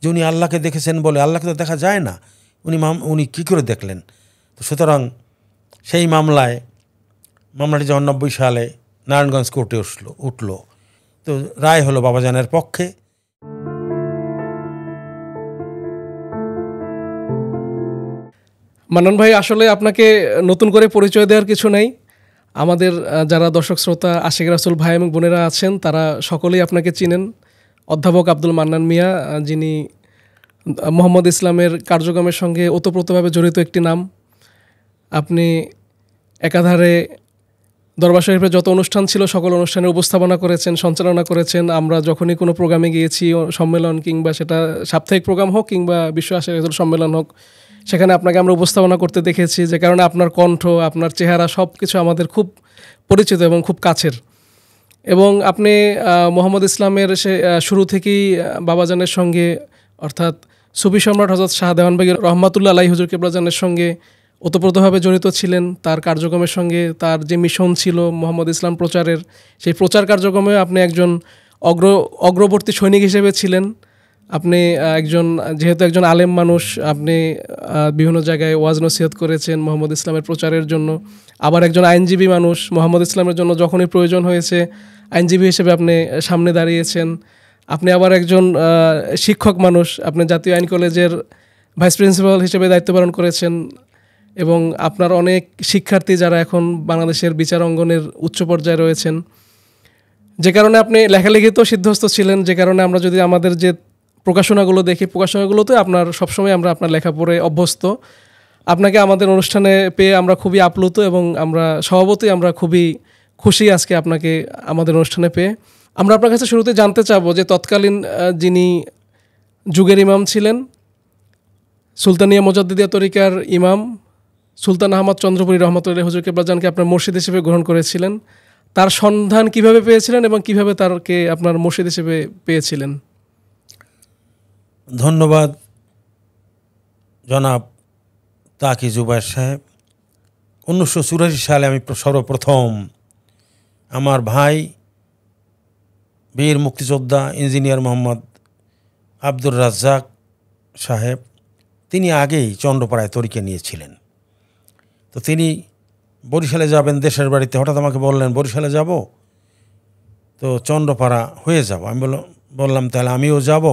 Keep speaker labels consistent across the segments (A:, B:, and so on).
A: যে উনি আল্লাহকে দেখেছেন বলে আল্লাহকে তো দেখা যায় না উনি মাম উনি কী করে দেখলেন তো সুতরাং সেই মামলায় মামলাটি যখন নব্বই সালে নারায়ণগঞ্জ কোর্টে উঠল উঠল তো রায় হলো বাবাজানের পক্ষে মানন ভাই আসলে
B: আপনাকে নতুন করে পরিচয় দেওয়ার কিছু নেই আমাদের যারা দর্শক শ্রোতা আশিক রাসুল ভাই এবং বোনেরা আছেন তারা সকলেই আপনাকে চিনেন অধ্যাপক আব্দুল মান্নান মিয়া যিনি মোহাম্মদ ইসলামের কার্যক্রমের সঙ্গে ওতপ্রোতভাবে জড়িত একটি নাম আপনি একাধারে দরবার শরীফের যত অনুষ্ঠান ছিল সকল অনুষ্ঠানে উপস্থাপনা করেছেন সঞ্চালনা করেছেন আমরা যখনই কোনো প্রোগ্রামে গিয়েছি সম্মেলন কিংবা সেটা সাপ্তাহিক প্রোগ্রাম হোক কিংবা বিশ্ব আশা সম্মেলন হোক সেখানে আপনাকে আমরা উপস্থাপনা করতে দেখেছি যে কারণে আপনার কণ্ঠ আপনার চেহারা সব কিছু আমাদের খুব পরিচিত এবং খুব কাছের এবং আপনি মোহাম্মদ ইসলামের সে শুরু থেকেই বাবাজানের সঙ্গে অর্থাৎ সুফি সম্রাট হজরত শাহ দেওয়ান বেগের রহমাতুল্লা আলাই হুজুর কেবলাজানের সঙ্গে ওতপ্রোতভাবে জড়িত ছিলেন তার কার্যক্রমের সঙ্গে তার যে মিশন ছিল মোহাম্মদ ইসলাম প্রচারের সেই প্রচার কার্যক্রমে আপনি একজন অগ্র অগ্রবর্তী সৈনিক হিসেবে ছিলেন আপনি একজন যেহেতু একজন আলেম মানুষ আপনি বিভিন্ন জায়গায় ওয়াজ নসিহত করেছেন মোহাম্মদ ইসলামের প্রচারের জন্য আবার একজন আইনজীবী মানুষ মোহাম্মদ ইসলামের জন্য যখনই প্রয়োজন হয়েছে আইনজীবী হিসেবে আপনি সামনে দাঁড়িয়েছেন আপনি আবার একজন শিক্ষক মানুষ আপনি জাতীয় আইন কলেজের ভাইস প্রিন্সিপাল হিসেবে দায়িত্ব পালন করেছেন এবং আপনার অনেক শিক্ষার্থী যারা এখন বাংলাদেশের বিচার অঙ্গনের উচ্চ পর্যায়ে রয়েছেন যে কারণে আপনি লেখালেখিতেও সিদ্ধস্ত ছিলেন যে কারণে আমরা যদি আমাদের যে প্রকাশনাগুলো দেখি প্রকাশনাগুলোতে আপনার সবসময় আমরা আপনার লেখা পড়ে অভ্যস্ত আপনাকে আমাদের অনুষ্ঠানে পেয়ে আমরা খুবই আপ্লুত এবং আমরা স্বভাবতই আমরা খুবই খুশি আজকে আপনাকে আমাদের অনুষ্ঠানে পেয়ে আমরা আপনার কাছে শুরুতে জানতে চাব যে তৎকালীন যিনি যুগের ইমাম ছিলেন সুলতানিয়া মজাদ্দিদিয়া তরিকার ইমাম সুলতান আহমদ চন্দ্রপুরী রহমতুল্লাহ হুজুরকে কেবলাজানকে আপনার মসজিদ হিসেবে গ্রহণ করেছিলেন তার সন্ধান কিভাবে পেয়েছিলেন এবং কিভাবে তারকে আপনার মসজিদ হিসেবে পেয়েছিলেন
A: ধন্যবাদ জনাব তাকি জুবাইর সাহেব উনিশশো চুরাশি সালে আমি সর্বপ্রথম আমার ভাই বীর মুক্তিযোদ্ধা ইঞ্জিনিয়ার মোহাম্মদ আব্দুর রাজ্জাক সাহেব তিনি আগেই চন্দ্রপাড়ায় তরিকে নিয়েছিলেন তো তিনি বরিশালে যাবেন দেশের বাড়িতে হঠাৎ আমাকে বললেন বরিশালে যাব তো চন্দ্রপাড়া হয়ে যাব আমি বললাম তাহলে আমিও যাব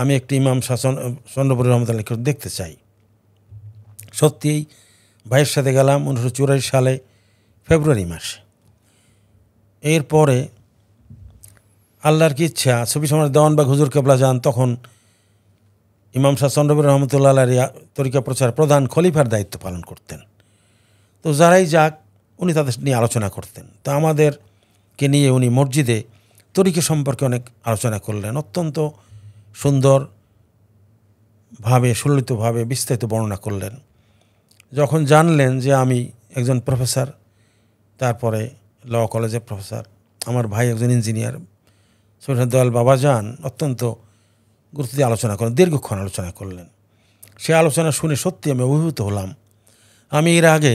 A: আমি একটি ইমাম শাসন চন্দ্রপুর রহমতুল্লাহ দেখতে চাই সত্যিই ভাইয়ের সাথে গেলাম উনিশশো চুরাশি সালে ফেব্রুয়ারি মাসে এরপরে আল্লাহর কি ইচ্ছা ছবি সময় দেওয়ান বা হুজুর কেবলা যান তখন ইমাম শাহ চন্দ্রপুর রহমতুল্লাহ তরিকা প্রচার প্রধান খলিফার দায়িত্ব পালন করতেন তো যারাই যাক উনি তাদের নিয়ে আলোচনা করতেন তো আমাদেরকে নিয়ে উনি মসজিদে তরিকা সম্পর্কে অনেক আলোচনা করলেন অত্যন্ত সুন্দরভাবে সুললিতভাবে বিস্তারিত বর্ণনা করলেন যখন জানলেন যে আমি একজন প্রফেসর তারপরে ল কলেজে প্রফেসর আমার ভাই একজন ইঞ্জিনিয়ার সৈরাদ দয়াল বাবা যান অত্যন্ত গুরুত্ব দিয়ে আলোচনা করেন দীর্ঘক্ষণ আলোচনা করলেন সে আলোচনা শুনে সত্যি আমি অভিভূত হলাম আমি এর আগে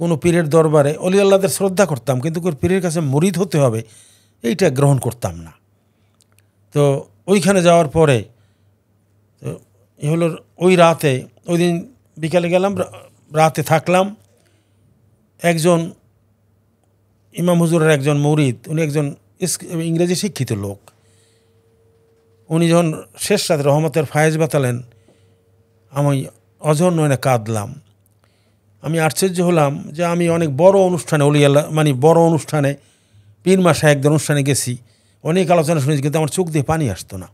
A: কোনো পীরের দরবারে অলি আল্লাহদের শ্রদ্ধা করতাম কিন্তু কোনো পীরের কাছে মরিদ হতে হবে এইটা গ্রহণ করতাম না তো ওইখানে যাওয়ার পরে এ হলো ওই রাতে ওই দিন বিকালে গেলাম রাতে থাকলাম একজন ইমাম হুজুরের একজন মরিদ উনি একজন ইংরেজি শিক্ষিত লোক উনি যখন শেষ রাতে রহমতের ফায়েজ বাতালেন আমি অজন্য এনে কাঁদলাম আমি আশ্চর্য হলাম যে আমি অনেক বড় অনুষ্ঠানে অলিয়াল্লা মানে বড় অনুষ্ঠানে পীর মাসে একদিন অনুষ্ঠানে গেছি অনেক আলোচনা শুনেছি কিন্তু আমার চোখ দিয়ে পানি আসতো না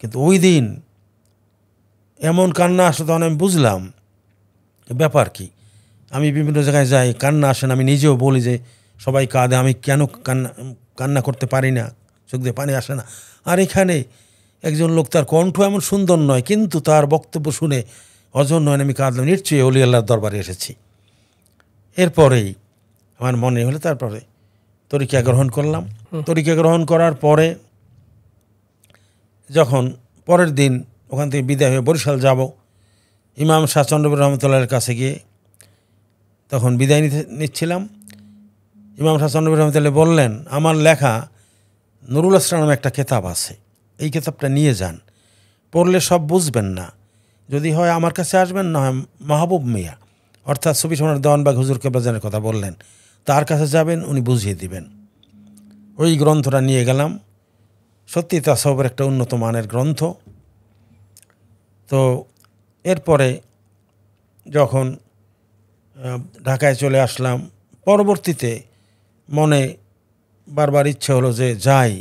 A: কিন্তু ওই দিন এমন কান্না আসতো তখন আমি বুঝলাম ব্যাপার কি আমি বিভিন্ন জায়গায় যাই কান্না আসেন আমি নিজেও বলি যে সবাই কাঁদে আমি কেন কান্না কান্না করতে পারি না চোখ দিয়ে পানি আসে না আর এখানে একজন লোক তার কণ্ঠ এমন সুন্দর নয় কিন্তু তার বক্তব্য শুনে অজন নয় আমি কাঁদলাম নিশ্চয়ই অলি আল্লাহর দরবারে এসেছি এরপরেই আমার মনে হলে তারপরে তরিকা গ্রহণ করলাম তরিকে গ্রহণ করার পরে যখন পরের দিন ওখান থেকে বিদায় হয়ে বরিশাল যাব ইমাম শাহ চন্দ্রপুর রহমতুল্লাহের কাছে গিয়ে তখন বিদায় নিতে নিচ্ছিলাম ইমাম শাহ চন্দ্রপুর রহমতুল্লাহ বললেন আমার লেখা নুরুল আসলাম নামে একটা কেতাব আছে এই কেতাবটা নিয়ে যান পড়লে সব বুঝবেন না যদি হয় আমার কাছে আসবেন না হয় মাহবুব মিয়া অর্থাৎ সুবি সোনার দেওয়ান বা হুজুর কেবলাজানের কথা বললেন তার কাছে যাবেন উনি বুঝিয়ে দিবেন ওই গ্রন্থটা নিয়ে গেলাম সত্যি তাসবের একটা উন্নত মানের গ্রন্থ তো এরপরে যখন ঢাকায় চলে আসলাম পরবর্তীতে মনে বারবার ইচ্ছে হলো যে যাই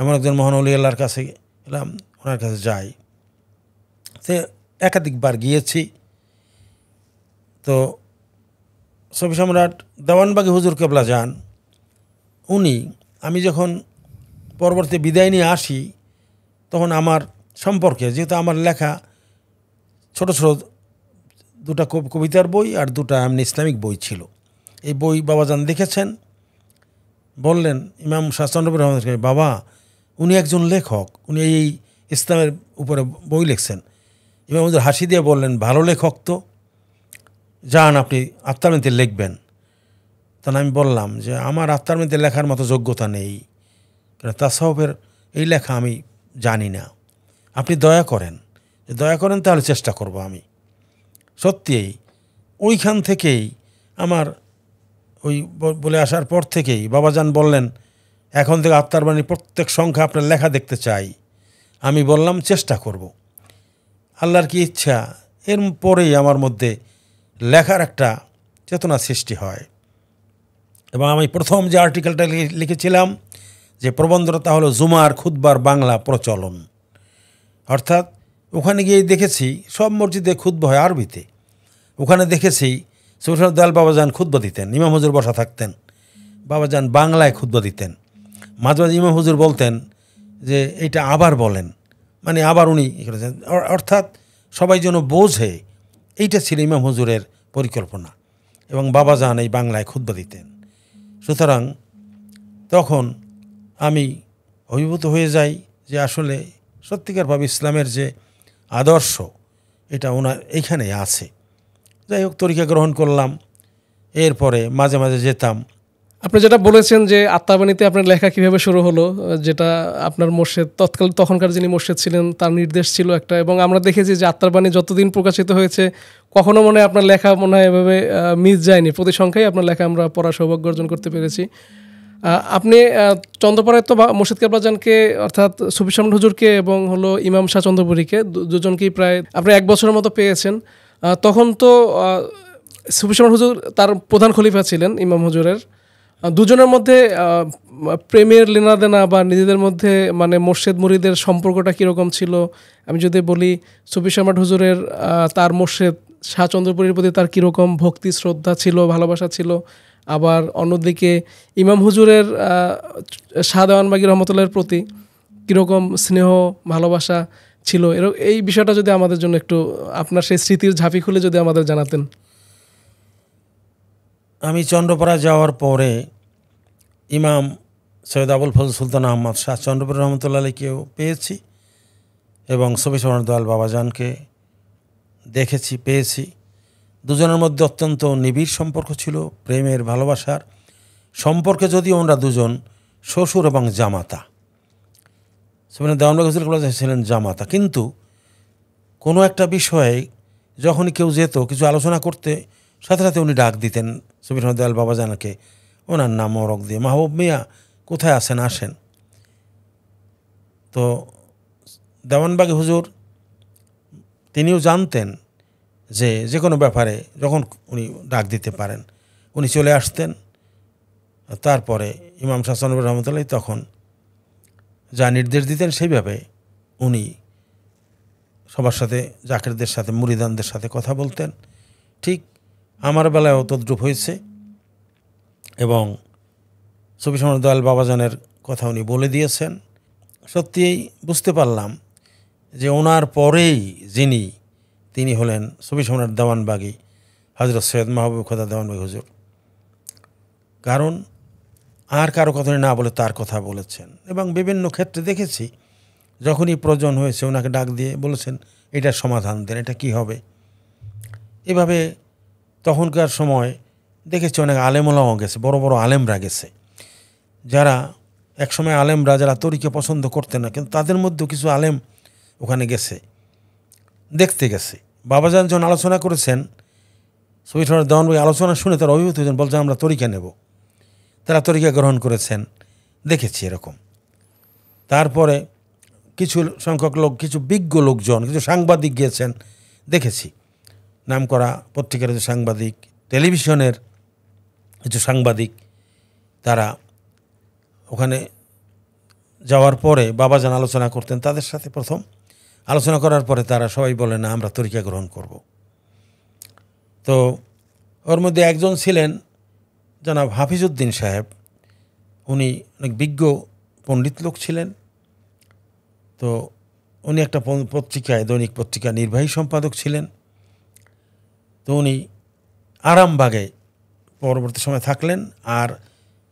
A: এমন একজন মহান অলি আল্লাহর কাছে গেলাম ওনার কাছে যাই সে একাধিকবার গিয়েছি তো সবি সম্রাট দেওয়ানবাগি হুজুর কেবলা যান উনি আমি যখন পরবর্তী বিদায় নিয়ে আসি তখন আমার সম্পর্কে যেহেতু আমার লেখা ছোট ছোট দুটা কবিতার বই আর দুটা এমনি ইসলামিক বই ছিল এই বই বাবাজান দেখেছেন বললেন ইমাম শাহচন্দ্রপুর রহমান বাবা উনি একজন লেখক উনি এই ইসলামের উপরে বই লিখছেন ইমাম হাসি দিয়ে বললেন ভালো লেখক তো যান আপনি আত্মানিতে লিখবেন তাহলে আমি বললাম যে আমার আত্মার মধ্যে লেখার মতো যোগ্যতা নেই কারণ তাসাহবের এই লেখা আমি জানি না আপনি দয়া করেন দয়া করেন তাহলে চেষ্টা করব আমি সত্যিই ওইখান থেকেই আমার ওই বলে আসার পর থেকেই বাবাজান বললেন এখন থেকে আত্মার বাণী মানে প্রত্যেক সংখ্যা আপনার লেখা দেখতে চাই আমি বললাম চেষ্টা করব আল্লাহর কি ইচ্ছা এর পরেই আমার মধ্যে লেখার একটা চেতনা সৃষ্টি হয় এবং আমি প্রথম যে আর্টিকেলটা লিখেছিলাম যে প্রবন্ধটা হলো জুমার খুদবার বাংলা প্রচলন অর্থাৎ ওখানে গিয়ে দেখেছি সব মসজিদে ক্ষুদ্ব হয় আরবিতে ওখানে দেখেছি বাবা যান খুদ্া দিতেন ইমাম হুজুর বসা থাকতেন বাবা যান বাংলায় ক্ষুদ্ব দিতেন মাঝে মাঝে ইমাম হুজুর বলতেন যে এটা আবার বলেন মানে আবার উনি করেছেন অর্থাৎ সবাই যেন বোঝে এইটা ছিল ইমাম হুজুরের পরিকল্পনা এবং বাবা যান এই বাংলায় খুদ্া দিতেন সুতরাং তখন আমি অভিভূত হয়ে যাই যে আসলে সত্যিকারভাবে ইসলামের যে আদর্শ এটা ওনার এখানে আছে যাই হোক তরিকা গ্রহণ করলাম এরপরে মাঝে মাঝে যেতাম আপনি যেটা বলেছেন যে আত্মাবাণীতে
B: আপনার লেখা কিভাবে শুরু হলো যেটা আপনার মোর্শেদ তৎকাল তখনকার যিনি মোর্শেদ ছিলেন তার নির্দেশ ছিল একটা এবং আমরা দেখেছি যে আত্মাবাণী যতদিন প্রকাশিত হয়েছে কখনো মনে হয় আপনার লেখা মনে হয় এভাবে মিস যায়নি প্রতি সংখ্যায় আপনার লেখা আমরা পড়ার সৌভাগ্য অর্জন করতে পেরেছি আপনি চন্দ্রপাড়ায় তো মোর্শেদ কাবলাজানকে অর্থাৎ সুফিসামন হুজুরকে এবং হলো ইমাম শাহ চন্দ্রপুরীকে দুজনকেই প্রায় আপনি এক বছরের মতো পেয়েছেন তখন তো সুফিসামন হুজুর তার প্রধান খলিফা ছিলেন ইমাম হুজুরের দুজনের মধ্যে প্রেমের লেনাদেনা বা নিজেদের মধ্যে মানে মোর্শেদ মুরিদের সম্পর্কটা কীরকম ছিল আমি যদি বলি সুফি শর্মাট হুজুরের তার মোর্শেদ শাহ চন্দ্রপুরীর প্রতি তার কীরকম ভক্তি শ্রদ্ধা ছিল ভালোবাসা ছিল আবার অন্যদিকে ইমাম হুজুরের শাহ দেওয়ানবাগি রহমতুল্লাহের প্রতি কীরকম স্নেহ ভালোবাসা ছিল এর এই বিষয়টা যদি আমাদের জন্য একটু আপনার সেই স্মৃতির ঝাঁপি খুলে যদি আমাদের জানাতেন
A: আমি চন্দ্রপাড়া যাওয়ার পরে ইমাম সৈয়দ আবুল ফজল সুলতান আহমদ শাহ চন্দ্রপুর রহমতুল্লাহ আলীকেও পেয়েছি এবং সবি সোহানদয়াল বাবাজানকে দেখেছি পেয়েছি দুজনের মধ্যে অত্যন্ত নিবিড় সম্পর্ক ছিল প্রেমের ভালোবাসার সম্পর্কে যদি ওনারা দুজন শ্বশুর এবং জামাতা সেখানে দেওয়ান ছিলেন জামাতা কিন্তু কোনো একটা বিষয়ে যখনই কেউ যেত কিছু আলোচনা করতে সাথে সাথে উনি ডাক দিতেন সুবির আহমদ বাবা জানাকে ওনার নাম মরক দিয়ে মাহবুব মিয়া কোথায় আসেন আসেন তো দেওয়ানবাগে হুজুর তিনিও জানতেন যে যে কোনো ব্যাপারে যখন উনি ডাক দিতে পারেন উনি চলে আসতেন তারপরে ইমাম শাসনবুর রহমতুল্লাহ তখন যা নির্দেশ দিতেন সেইভাবে উনি সবার সাথে জাকিরদের সাথে মুরিদানদের সাথে কথা বলতেন ঠিক আমার বেলায়ও তদ্রূপ হয়েছে এবং সবি সমর দয়াল বাবাজানের কথা উনি বলে দিয়েছেন সত্যিই বুঝতে পারলাম যে ওনার পরেই যিনি তিনি হলেন সবি সম্রাট দেওয়ানবাগি হজরত সৈয়দ মাহবুব খোদা দেওয়ানবাগি হুজুর কারণ আর কারো কথা না বলে তার কথা বলেছেন এবং বিভিন্ন ক্ষেত্রে দেখেছি যখনই প্রয়োজন হয়েছে ওনাকে ডাক দিয়ে বলেছেন এটা সমাধান দেন এটা কি হবে এভাবে তখনকার সময় দেখেছি অনেক আলেমলাও গেছে বড় বড় আলেমরা গেছে যারা একসময় আলেমরা যারা তরিকে পছন্দ করতে না কিন্তু তাদের মধ্যেও কিছু আলেম ওখানে গেছে দেখতে গেছে বাবাজান যখন আলোচনা করেছেন সবিঠর দেওয়ান ভাই আলোচনা শুনে তারা অভিভূত হয়েছেন বলছেন আমরা তরিকা নেব তারা তরিকা গ্রহণ করেছেন দেখেছি এরকম তারপরে কিছু সংখ্যক লোক কিছু বিজ্ঞ লোকজন কিছু সাংবাদিক গিয়েছেন দেখেছি নাম করা পত্রিকার যে সাংবাদিক টেলিভিশনের কিছু সাংবাদিক তারা ওখানে যাওয়ার পরে বাবা যান আলোচনা করতেন তাদের সাথে প্রথম আলোচনা করার পরে তারা সবাই বলে না আমরা তরিকা গ্রহণ করব। তো ওর মধ্যে একজন ছিলেন জনাব হাফিজউদ্দিন সাহেব উনি অনেক বিজ্ঞ পণ্ডিত লোক ছিলেন তো উনি একটা পত্রিকায় দৈনিক পত্রিকা নির্বাহী সম্পাদক ছিলেন তো উনি আরামবাগে পরবর্তী সময় থাকলেন আর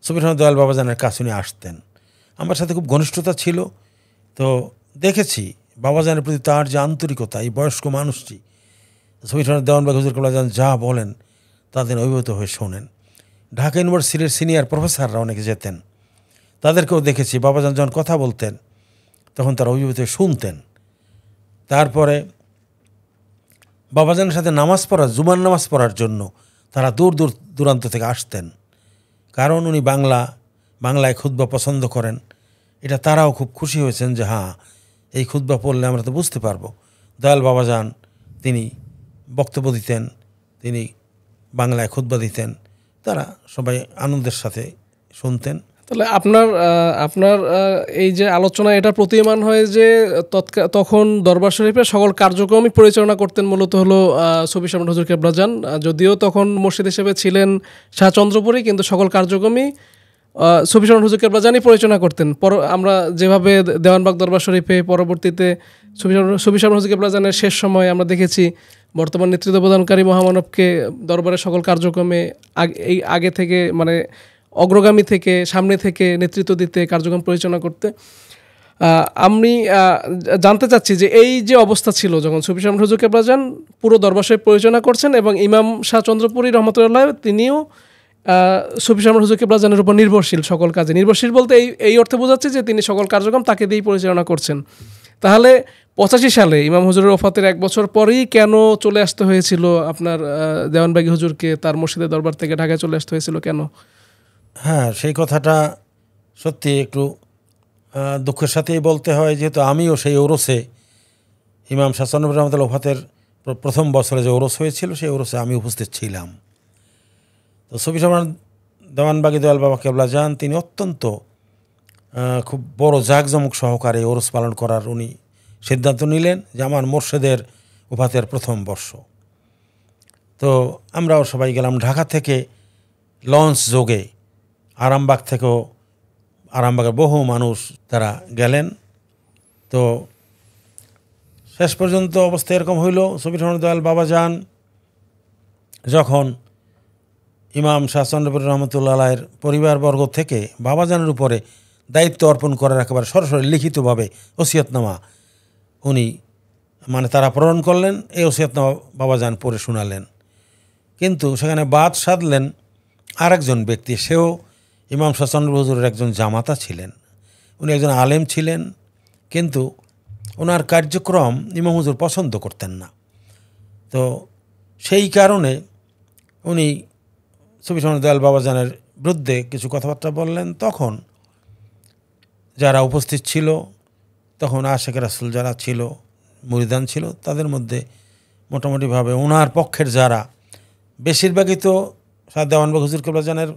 A: সুবির রহমান দয়াল বাবাজানের কাছে উনি আসতেন আমার সাথে খুব ঘনিষ্ঠতা ছিল তো দেখেছি বাবাজানের প্রতি তার যে আন্তরিকতা এই বয়স্ক মানুষটি সুবির রহমান দেওয়ানবাগ হুজুর কবলাজান যা বলেন তাদের অভিভূত হয়ে শোনেন ঢাকা ইউনিভার্সিটির সিনিয়র প্রফেসররা অনেকে যেতেন তাদেরকেও দেখেছি বাবাজান যখন কথা বলতেন তখন তারা অভিভূত শুনতেন তারপরে বাবাজানের সাথে নামাজ পড়া জুবান নামাজ পড়ার জন্য তারা দূর দূর দূরান্ত থেকে আসতেন কারণ উনি বাংলা বাংলায় খুদ্া পছন্দ করেন এটা তারাও খুব খুশি হয়েছেন যে হ্যাঁ এই খুদ্া পড়লে আমরা তো বুঝতে পারবো দয়াল বাবাজান তিনি বক্তব্য দিতেন তিনি বাংলায় খুদ্া দিতেন তারা সবাই আনন্দের সাথে শুনতেন
B: তাহলে আপনার আপনার এই যে আলোচনা এটা প্রতীয়মান হয় যে তখন দরবার শরীফের সকল কার্যক্রমই পরিচালনা করতেন মূলত হলো সবি সম্রাট হজুর কেবরাজান যদিও তখন মসজিদ হিসেবে ছিলেন চন্দ্রপুরই কিন্তু সকল কার্যক্রমই সবি সম্রাট হজুর কেবরাজানই পরিচালনা করতেন পর আমরা যেভাবে দেওয়ানবাগ দরবার শরীফে পরবর্তীতে সবি সম্রাট হজুর কেবরাজানের শেষ সময় আমরা দেখেছি বর্তমান নেতৃত্ব প্রদানকারী মহামানবকে দরবারের সকল কার্যক্রমে আগে এই আগে থেকে মানে অগ্রগামী থেকে সামনে থেকে নেতৃত্ব দিতে কার্যক্রম পরিচালনা করতে আমি জানতে চাচ্ছি যে এই যে অবস্থা ছিল যখন সুফি শাম হুজুর কেবলাজান পুরো দরবাসে পরিচালনা করছেন এবং ইমাম শাহ চন্দ্রপুরী রহমতুল্লাহ তিনিও সুফি শাম হুজুর কেবলাজানের উপর নির্ভরশীল সকল কাজে নির্ভরশীল বলতে এই এই অর্থে বোঝাচ্ছে যে তিনি সকল কার্যক্রম তাকে দিয়েই পরিচালনা করছেন তাহলে পঁচাশি সালে ইমাম হুজুরের ওফাতের এক বছর পরেই কেন চলে আসতে হয়েছিল আপনার দেওয়ানবাগী হুজুরকে তার মসজিদের দরবার থেকে ঢাকায় চলে আসতে হয়েছিল কেন
A: হ্যাঁ সেই কথাটা সত্যি একটু দুঃখের সাথেই বলতে হয় যেহেতু আমিও সেই ওরসে ইমাম শাসানুর রহমতুল্লা ওফাতের প্রথম বছরে যে ওরস হয়েছিল সেই ওরসে আমি উপস্থিত ছিলাম তো সবি সমান দেওয়ানবাগি দয়াল বাবা কেবলা যান তিনি অত্যন্ত খুব বড় জাঁকজমক সহকারে ওরস পালন করার উনি সিদ্ধান্ত নিলেন যে আমার মোর্শেদের উপাতের প্রথম বর্ষ তো আমরাও সবাই গেলাম ঢাকা থেকে লঞ্চ যোগে আরামবাগ থেকেও আরামবাগের বহু মানুষ তারা গেলেন তো শেষ পর্যন্ত অবস্থা এরকম হইল সবির রহমান দয়াল বাবা যান যখন ইমাম শাহ রহমতুল্লাহের রহমতুল্লা আলাহের পরিবারবর্গ থেকে বাবাজানের উপরে দায়িত্ব অর্পণ করার রাখবার সরাসরি লিখিতভাবে ওসিয়তনামা উনি মানে তারা প্রেরণ করলেন এই ওসিয়তনামা বাবাজান পড়ে শোনালেন কিন্তু সেখানে বাদ সাধলেন আরেকজন ব্যক্তি সেও ইমাম শাসানুর হজুরের একজন জামাতা ছিলেন উনি একজন আলেম ছিলেন কিন্তু ওনার কার্যক্রম ইমাম হজুর পছন্দ করতেন না তো সেই কারণে উনি সুফি দয়াল বাবাজানের বিরুদ্ধে কিছু কথাবার্তা বললেন তখন যারা উপস্থিত ছিল তখন আশেখ রাসুল যারা ছিল মরিদান ছিল তাদের মধ্যে মোটামুটিভাবে ওনার পক্ষের যারা বেশিরভাগই তো সাদ দেওয়ানবাগ হুজুর জানের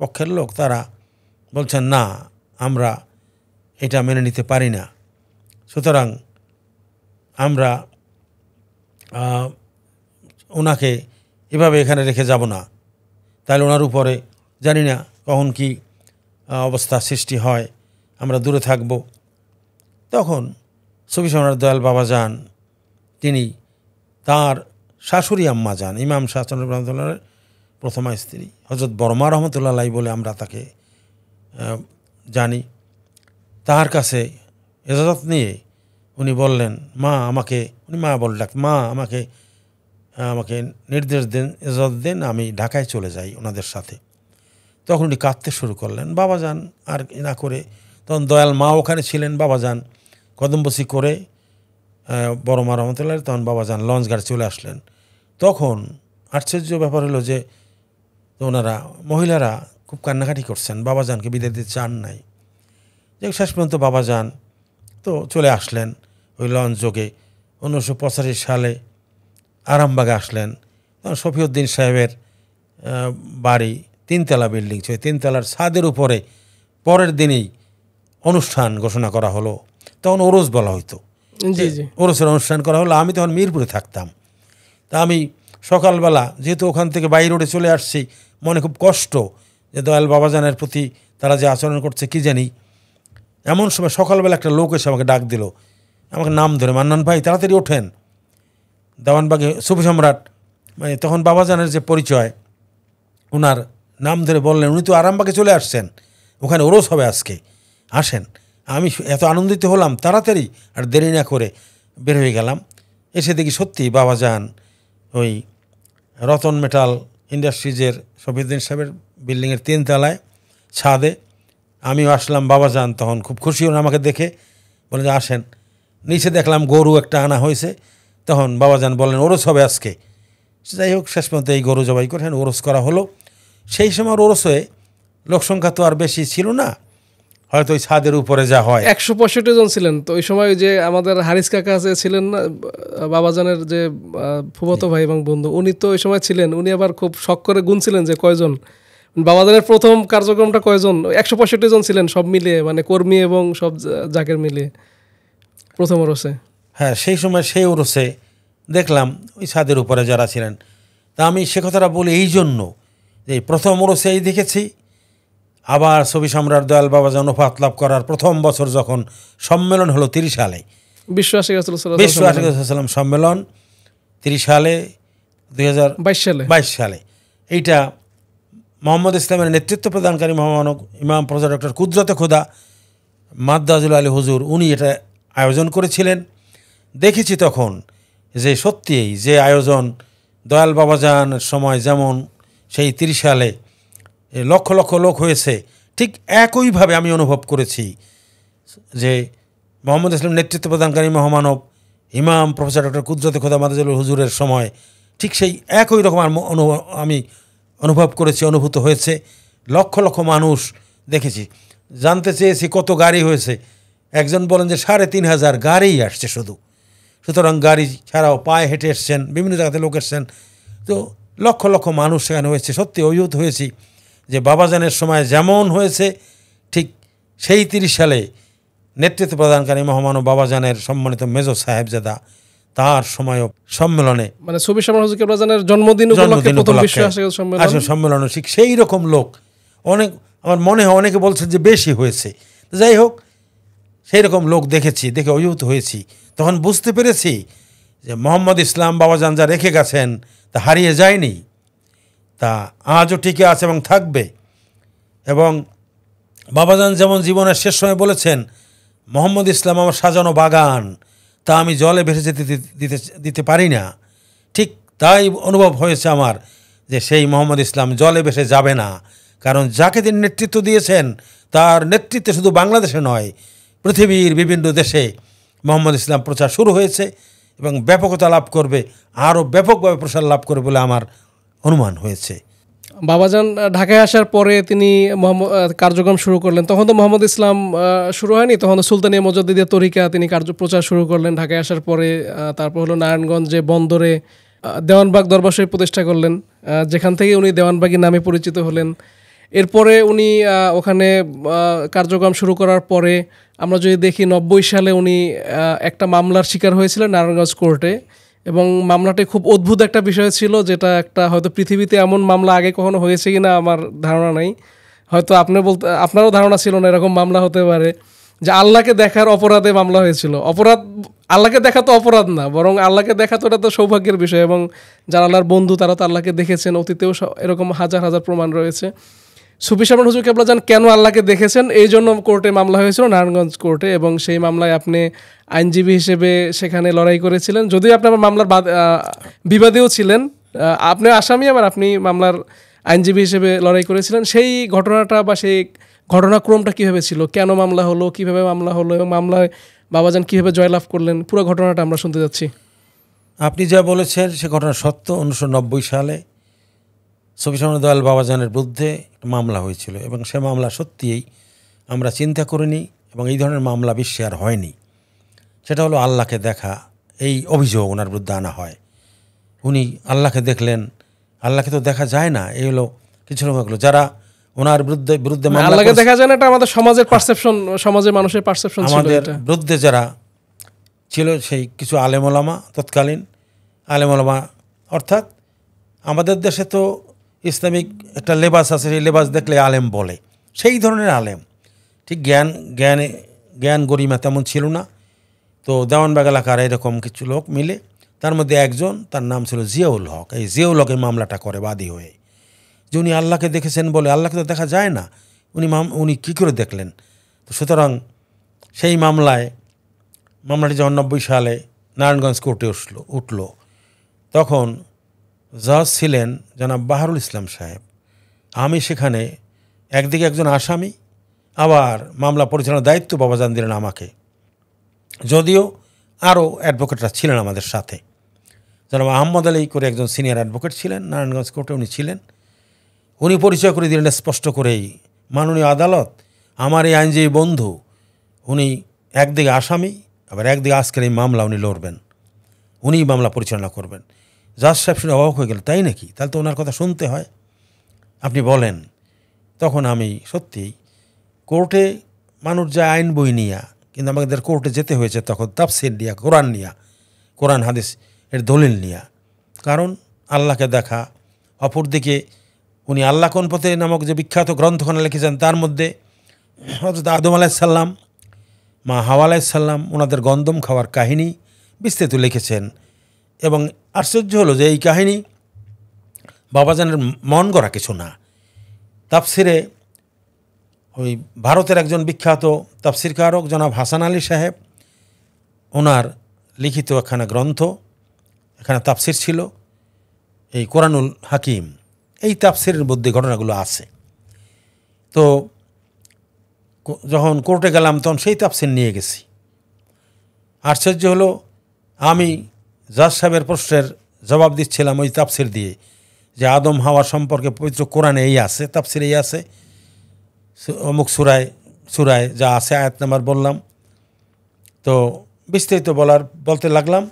A: পক্ষের লোক তারা বলছেন না আমরা এটা মেনে নিতে পারি না সুতরাং আমরা ওনাকে এভাবে এখানে রেখে যাব না তাহলে ওনার উপরে জানি না কখন কি অবস্থা সৃষ্টি হয় আমরা দূরে থাকব তখন সবি সম্রাট দয়াল বাবা যান তিনি তার শাশুড়ি আম্মা যান ইমাম শাহ চন্দ্র প্রথমা স্ত্রী হজরত বর্মা রহমতুল্লাহ বলে আমরা তাকে জানি তাহার কাছে এজাজত নিয়ে উনি বললেন মা আমাকে উনি মা বল ডাক মা আমাকে আমাকে নির্দেশ দেন এজাজত দেন আমি ঢাকায় চলে যাই ওনাদের সাথে তখন উনি কাঁদতে শুরু করলেন বাবা যান আর না করে তখন দয়াল মা ওখানে ছিলেন বাবা যান কদমবসি করে বড় মা রহমতুল্লাহ তখন বাবা যান লঞ্চ গাড়ি চলে আসলেন তখন আশ্চর্য ব্যাপার হলো যে তো ওনারা মহিলারা খুব কান্নাকাটি করছেন বাবাজানকে বিদায় দিতে চান নাই যে শেষ পর্যন্ত বাবাজান তো চলে আসলেন ওই যোগে উনিশশো পঁচাশি সালে আরামবাগে আসলেন শফিউদ্দিন সাহেবের বাড়ি তিনতলা বিল্ডিং ছিল তিনতলার ছাদের উপরে পরের দিনেই অনুষ্ঠান ঘোষণা করা হলো তখন ওরস বলা হইতো ওরসের অনুষ্ঠান করা হলো আমি তখন মিরপুরে থাকতাম তা আমি সকালবেলা যেহেতু ওখান থেকে বাই রোডে চলে আসছি মনে খুব কষ্ট যে দয়াল বাবাজানের প্রতি তারা যে আচরণ করছে কি জানি এমন সময় সকালবেলা একটা লোক এসে আমাকে ডাক দিল আমাকে নাম ধরে মান্নান ভাই তাড়াতাড়ি ওঠেন দেওয়ানবাগে সুফি সম্রাট মানে তখন বাবাজানের যে পরিচয় ওনার নাম ধরে বললেন উনি তো আরামবাগে চলে আসছেন ওখানে ওরস হবে আজকে আসেন আমি এত আনন্দিত হলাম তাড়াতাড়ি আর দেরি না করে বের হয়ে গেলাম এসে দেখি সত্যি বাবাজান ওই রতন মেটাল ইন্ডাস্ট্রিজের শফিউদ্দিন সাহেবের বিল্ডিংয়ের তিনতলায় ছাদে আমিও আসলাম বাবা যান তখন খুব খুশি হন আমাকে দেখে বলে যে আসেন নিচে দেখলাম গরু একটা আনা হয়েছে তখন বাবা যান বলেন ওরস হবে আজকে যাই হোক শেষ পর্যন্ত এই গরু জবাই করেন ওরস করা হলো সেই সময় ওরস হয়ে লোকসংখ্যা তো আর বেশি ছিল না হয়তো ওই ছাদের উপরে যা হয়
B: একশো পঁয়ষট্টি জন ছিলেন তো ওই সময় যে আমাদের হারিস কাকা যে ছিলেন না বাবাজানের যে ফুবত ভাই এবং বন্ধু উনি তো ওই সময় ছিলেন উনি আবার খুব শখ করে গুনছিলেন যে কয়জন বাবাজানের প্রথম কার্যক্রমটা কয়জন একশো পঁয়ষট্টি জন ছিলেন সব মিলিয়ে মানে কর্মী এবং সব জাকের মিলিয়ে প্রথম ওরসে
A: হ্যাঁ সেই সময় সেই ওরসে দেখলাম ওই ছাদের উপরে যারা ছিলেন তা আমি সে কথাটা বলি এই জন্য যে প্রথম ওরসে এই দেখেছি আবার ছবি সম্রাট দয়াল বাবা অনুপাত লাভ করার প্রথম বছর যখন সম্মেলন হলো তিরিশ সালে
B: বিশ্ব আশিকাম
A: সম্মেলন তিরিশ সালে দুই সালে বাইশ সালে এইটা মোহাম্মদ ইসলামের নেতৃত্ব প্রদানকারী মহামানব ইমাম প্রজা ডক্টর কুদরতে খোদা মাদ্দাজুল আলী হুজুর উনি এটা আয়োজন করেছিলেন দেখেছি তখন যে সত্যিই যে আয়োজন দয়াল বাবাজানের সময় যেমন সেই তিরিশ সালে লক্ষ লক্ষ লোক হয়েছে ঠিক একইভাবে আমি অনুভব করেছি যে মোহাম্মদ ইসলাম নেতৃত্ব প্রদানকারী মহামানব ইমাম প্রফেসর ডক্টর কুদরতে খোদা মাদাজুল হুজুরের সময় ঠিক সেই একই রকম আমি অনুভব করেছি অনুভূত হয়েছে লক্ষ লক্ষ মানুষ দেখেছি জানতে চেয়েছি কত গাড়ি হয়েছে একজন বলেন যে সাড়ে তিন হাজার গাড়িই আসছে শুধু সুতরাং গাড়ি ছাড়াও পায়ে হেঁটে এসছেন বিভিন্ন জায়গাতে লোক এসছেন তো লক্ষ লক্ষ মানুষ সেখানে হয়েছে সত্যি অভিভূত হয়েছি যে বাবাজানের সময় যেমন হয়েছে ঠিক সেই তিরিশ সালে নেতৃত্ব প্রদানকারী মহামানব বাবাজানের সম্মানিত মেজর সাহেবজাদা তার সময়ও সম্মেলনে
B: মানে ছবি সম্মেলনের জন্মদিন
A: সম্মেলন ঠিক সেই রকম লোক অনেক আমার মনে হয় অনেকে বলছে যে বেশি হয়েছে যাই হোক সেই রকম লোক দেখেছি দেখে অভিভূত হয়েছি তখন বুঝতে পেরেছি যে মোহাম্মদ ইসলাম বাবাজান যা রেখে গেছেন তা হারিয়ে যায়নি তা আজও টিকে আছে এবং থাকবে এবং বাবাজান যেমন জীবনের শেষ সময় বলেছেন মোহাম্মদ ইসলাম আমার সাজানো বাগান তা আমি জলে ভেসে যেতে দিতে দিতে পারি না ঠিক তাই অনুভব হয়েছে আমার যে সেই মোহাম্মদ ইসলাম জলে ভেসে যাবে না কারণ যাকে তিনি নেতৃত্ব দিয়েছেন তার নেতৃত্বে শুধু বাংলাদেশে নয় পৃথিবীর বিভিন্ন দেশে মোহাম্মদ ইসলাম প্রচার শুরু হয়েছে এবং ব্যাপকতা লাভ করবে আরও ব্যাপকভাবে প্রসার লাভ করবে বলে আমার অনুমান হয়েছে
B: বাবাজান ঢাকায় আসার পরে তিনি কার্যক্রম শুরু করলেন তখন তো মোহাম্মদ ইসলাম শুরু হয়নি তখন তো সুলতানি মজদ্দিদের তরিকা তিনি কার্য প্রচার শুরু করলেন ঢাকায় আসার পরে তারপর হলো নারায়ণগঞ্জে বন্দরে দেওয়ানবাগ দরবার প্রতিষ্ঠা করলেন যেখান থেকে উনি দেওয়ানবাগী নামে পরিচিত হলেন এরপরে উনি ওখানে কার্যক্রম শুরু করার পরে আমরা যদি দেখি নব্বই সালে উনি একটা মামলার শিকার হয়েছিলেন নারায়ণগঞ্জ কোর্টে এবং মামলাটি খুব অদ্ভুত একটা বিষয় ছিল যেটা একটা হয়তো পৃথিবীতে এমন মামলা আগে কখনো হয়েছে কি না আমার ধারণা নাই হয়তো আপনি বলতে আপনারও ধারণা ছিল না এরকম মামলা হতে পারে যে আল্লাহকে দেখার অপরাধে মামলা হয়েছিল অপরাধ আল্লাহকে দেখা তো অপরাধ না বরং আল্লাহকে দেখা তো এটা তো সৌভাগ্যের বিষয় এবং যারা আল্লাহর বন্ধু তারা তো আল্লাহকে দেখেছেন অতীতেও এরকম হাজার হাজার প্রমাণ রয়েছে সুফি শামন হুজুর কেবলা যান কেন আল্লাহকে দেখেছেন এই জন্য কোর্টে মামলা হয়েছিল নারায়ণগঞ্জ কোর্টে এবং সেই মামলায় আপনি আইনজীবী হিসেবে সেখানে লড়াই করেছিলেন যদিও আপনি আমার মামলার বিবাদেও ছিলেন আপনি আসামি আবার আপনি মামলার আইনজীবী হিসেবে লড়াই করেছিলেন সেই ঘটনাটা বা সেই ঘটনাক্রমটা কীভাবে ছিল কেন মামলা হলো কিভাবে মামলা হলো এবং মামলায় বাবাজান কীভাবে জয়লাভ করলেন পুরো ঘটনাটা আমরা শুনতে
A: যাচ্ছি আপনি যা বলেছেন সে ঘটনা সত্য উনিশশো সালে সবিসময় দয়াল বাবাজানের বিরুদ্ধে মামলা হয়েছিল এবং সে মামলা সত্যিই আমরা চিন্তা করিনি এবং এই ধরনের মামলা বিশ্বে আর হয়নি সেটা হলো আল্লাহকে দেখা এই অভিযোগ ওনার বিরুদ্ধে আনা হয় উনি আল্লাহকে দেখলেন আল্লাহকে তো দেখা যায় না এই হলো কিছু লোক হলো যারা ওনার বিরুদ্ধে বিরুদ্ধে মানে আল্লাহকে দেখা
B: যায় না এটা আমাদের সমাজের পারসেপশন সমাজের মানুষের পারসেপশন আমাদের
A: বিরুদ্ধে যারা ছিল সেই কিছু আলেমলামা তৎকালীন আলেমলামা অর্থাৎ আমাদের দেশে তো ইসলামিক একটা লেবাস আছে সেই লেবাস দেখলে আলেম বলে সেই ধরনের আলেম ঠিক জ্ঞান জ্ঞানে জ্ঞান গরিমা তেমন ছিল না তো দেওয়ানবাগ এলাকার এরকম কিছু লোক মিলে তার মধ্যে একজন তার নাম ছিল জিয়াউল হক এই জিয়াউল হকের মামলাটা করে বাদী হয়ে যে উনি আল্লাহকে দেখেছেন বলে আল্লাহকে তো দেখা যায় না উনি মাম উনি কী করে দেখলেন তো সুতরাং সেই মামলায় মামলাটি যখন নব্বই সালে নারায়ণগঞ্জ কোর্টে উঠল উঠল তখন জাজ ছিলেন জনাব বাহারুল ইসলাম সাহেব আমি সেখানে একদিকে একজন আসামি আবার মামলা পরিচালনার দায়িত্ব বাবা জান দিলেন আমাকে যদিও আরও অ্যাডভোকেটরা ছিলেন আমাদের সাথে জনাব আহম্মদ আলী করে একজন সিনিয়র অ্যাডভোকেট ছিলেন নারায়ণগঞ্জ কোর্টে উনি ছিলেন উনি পরিচয় করে দিলেন স্পষ্ট করেই মাননীয় আদালত আমার এই আইনজীবী বন্ধু উনি একদিকে আসামি আবার একদিকে আজকের এই মামলা উনি লড়বেন উনিই মামলা পরিচালনা করবেন জাজ সাহেব শুনে অবাক হয়ে গেল তাই নাকি তাহলে তো ওনার কথা শুনতে হয় আপনি বলেন তখন আমি সত্যি কোর্টে মানুষ যায় আইন বই নিয়া কিন্তু আমাদের কোর্টে যেতে হয়েছে তখন তাফসির নিয়া কোরআন নিয়া কোরআন হাদিস এর দলিল নিয়া কারণ আল্লাহকে দেখা অপরদিকে উনি আল্লাহ কোন পথে নামক যে বিখ্যাত গ্রন্থখানা লিখেছেন তার মধ্যে হজরত আদম সাল্লাম মা হাওয়া সাল্লাম ওনাদের গন্দম খাওয়ার কাহিনী বিস্তৃত লিখেছেন এবং আশ্চর্য হলো যে এই কাহিনী বাবাজানের মন গড়া কিছু না তাফসিরে ওই ভারতের একজন বিখ্যাত তাফসিরকারক জনাব হাসান আলী সাহেব ওনার লিখিত একখানা গ্রন্থ এখানে তাফসির ছিল এই কোরআনুল হাকিম এই তাফসিরের মধ্যে ঘটনাগুলো আছে তো যখন কোর্টে গেলাম তখন সেই তাফসির নিয়ে গেছি আশ্চর্য হলো আমি জাজ সাহেবের প্রশ্নের জবাব দিচ্ছিলাম ওই তাপসির দিয়ে যে আদম হাওয়া সম্পর্কে পবিত্র কোরআনে এই আছে তাপসির এই আছে অমুক সুরায় সুরায় যা আছে আয়াত নাম্বার বললাম তো বিস্তারিত বলার বলতে লাগলাম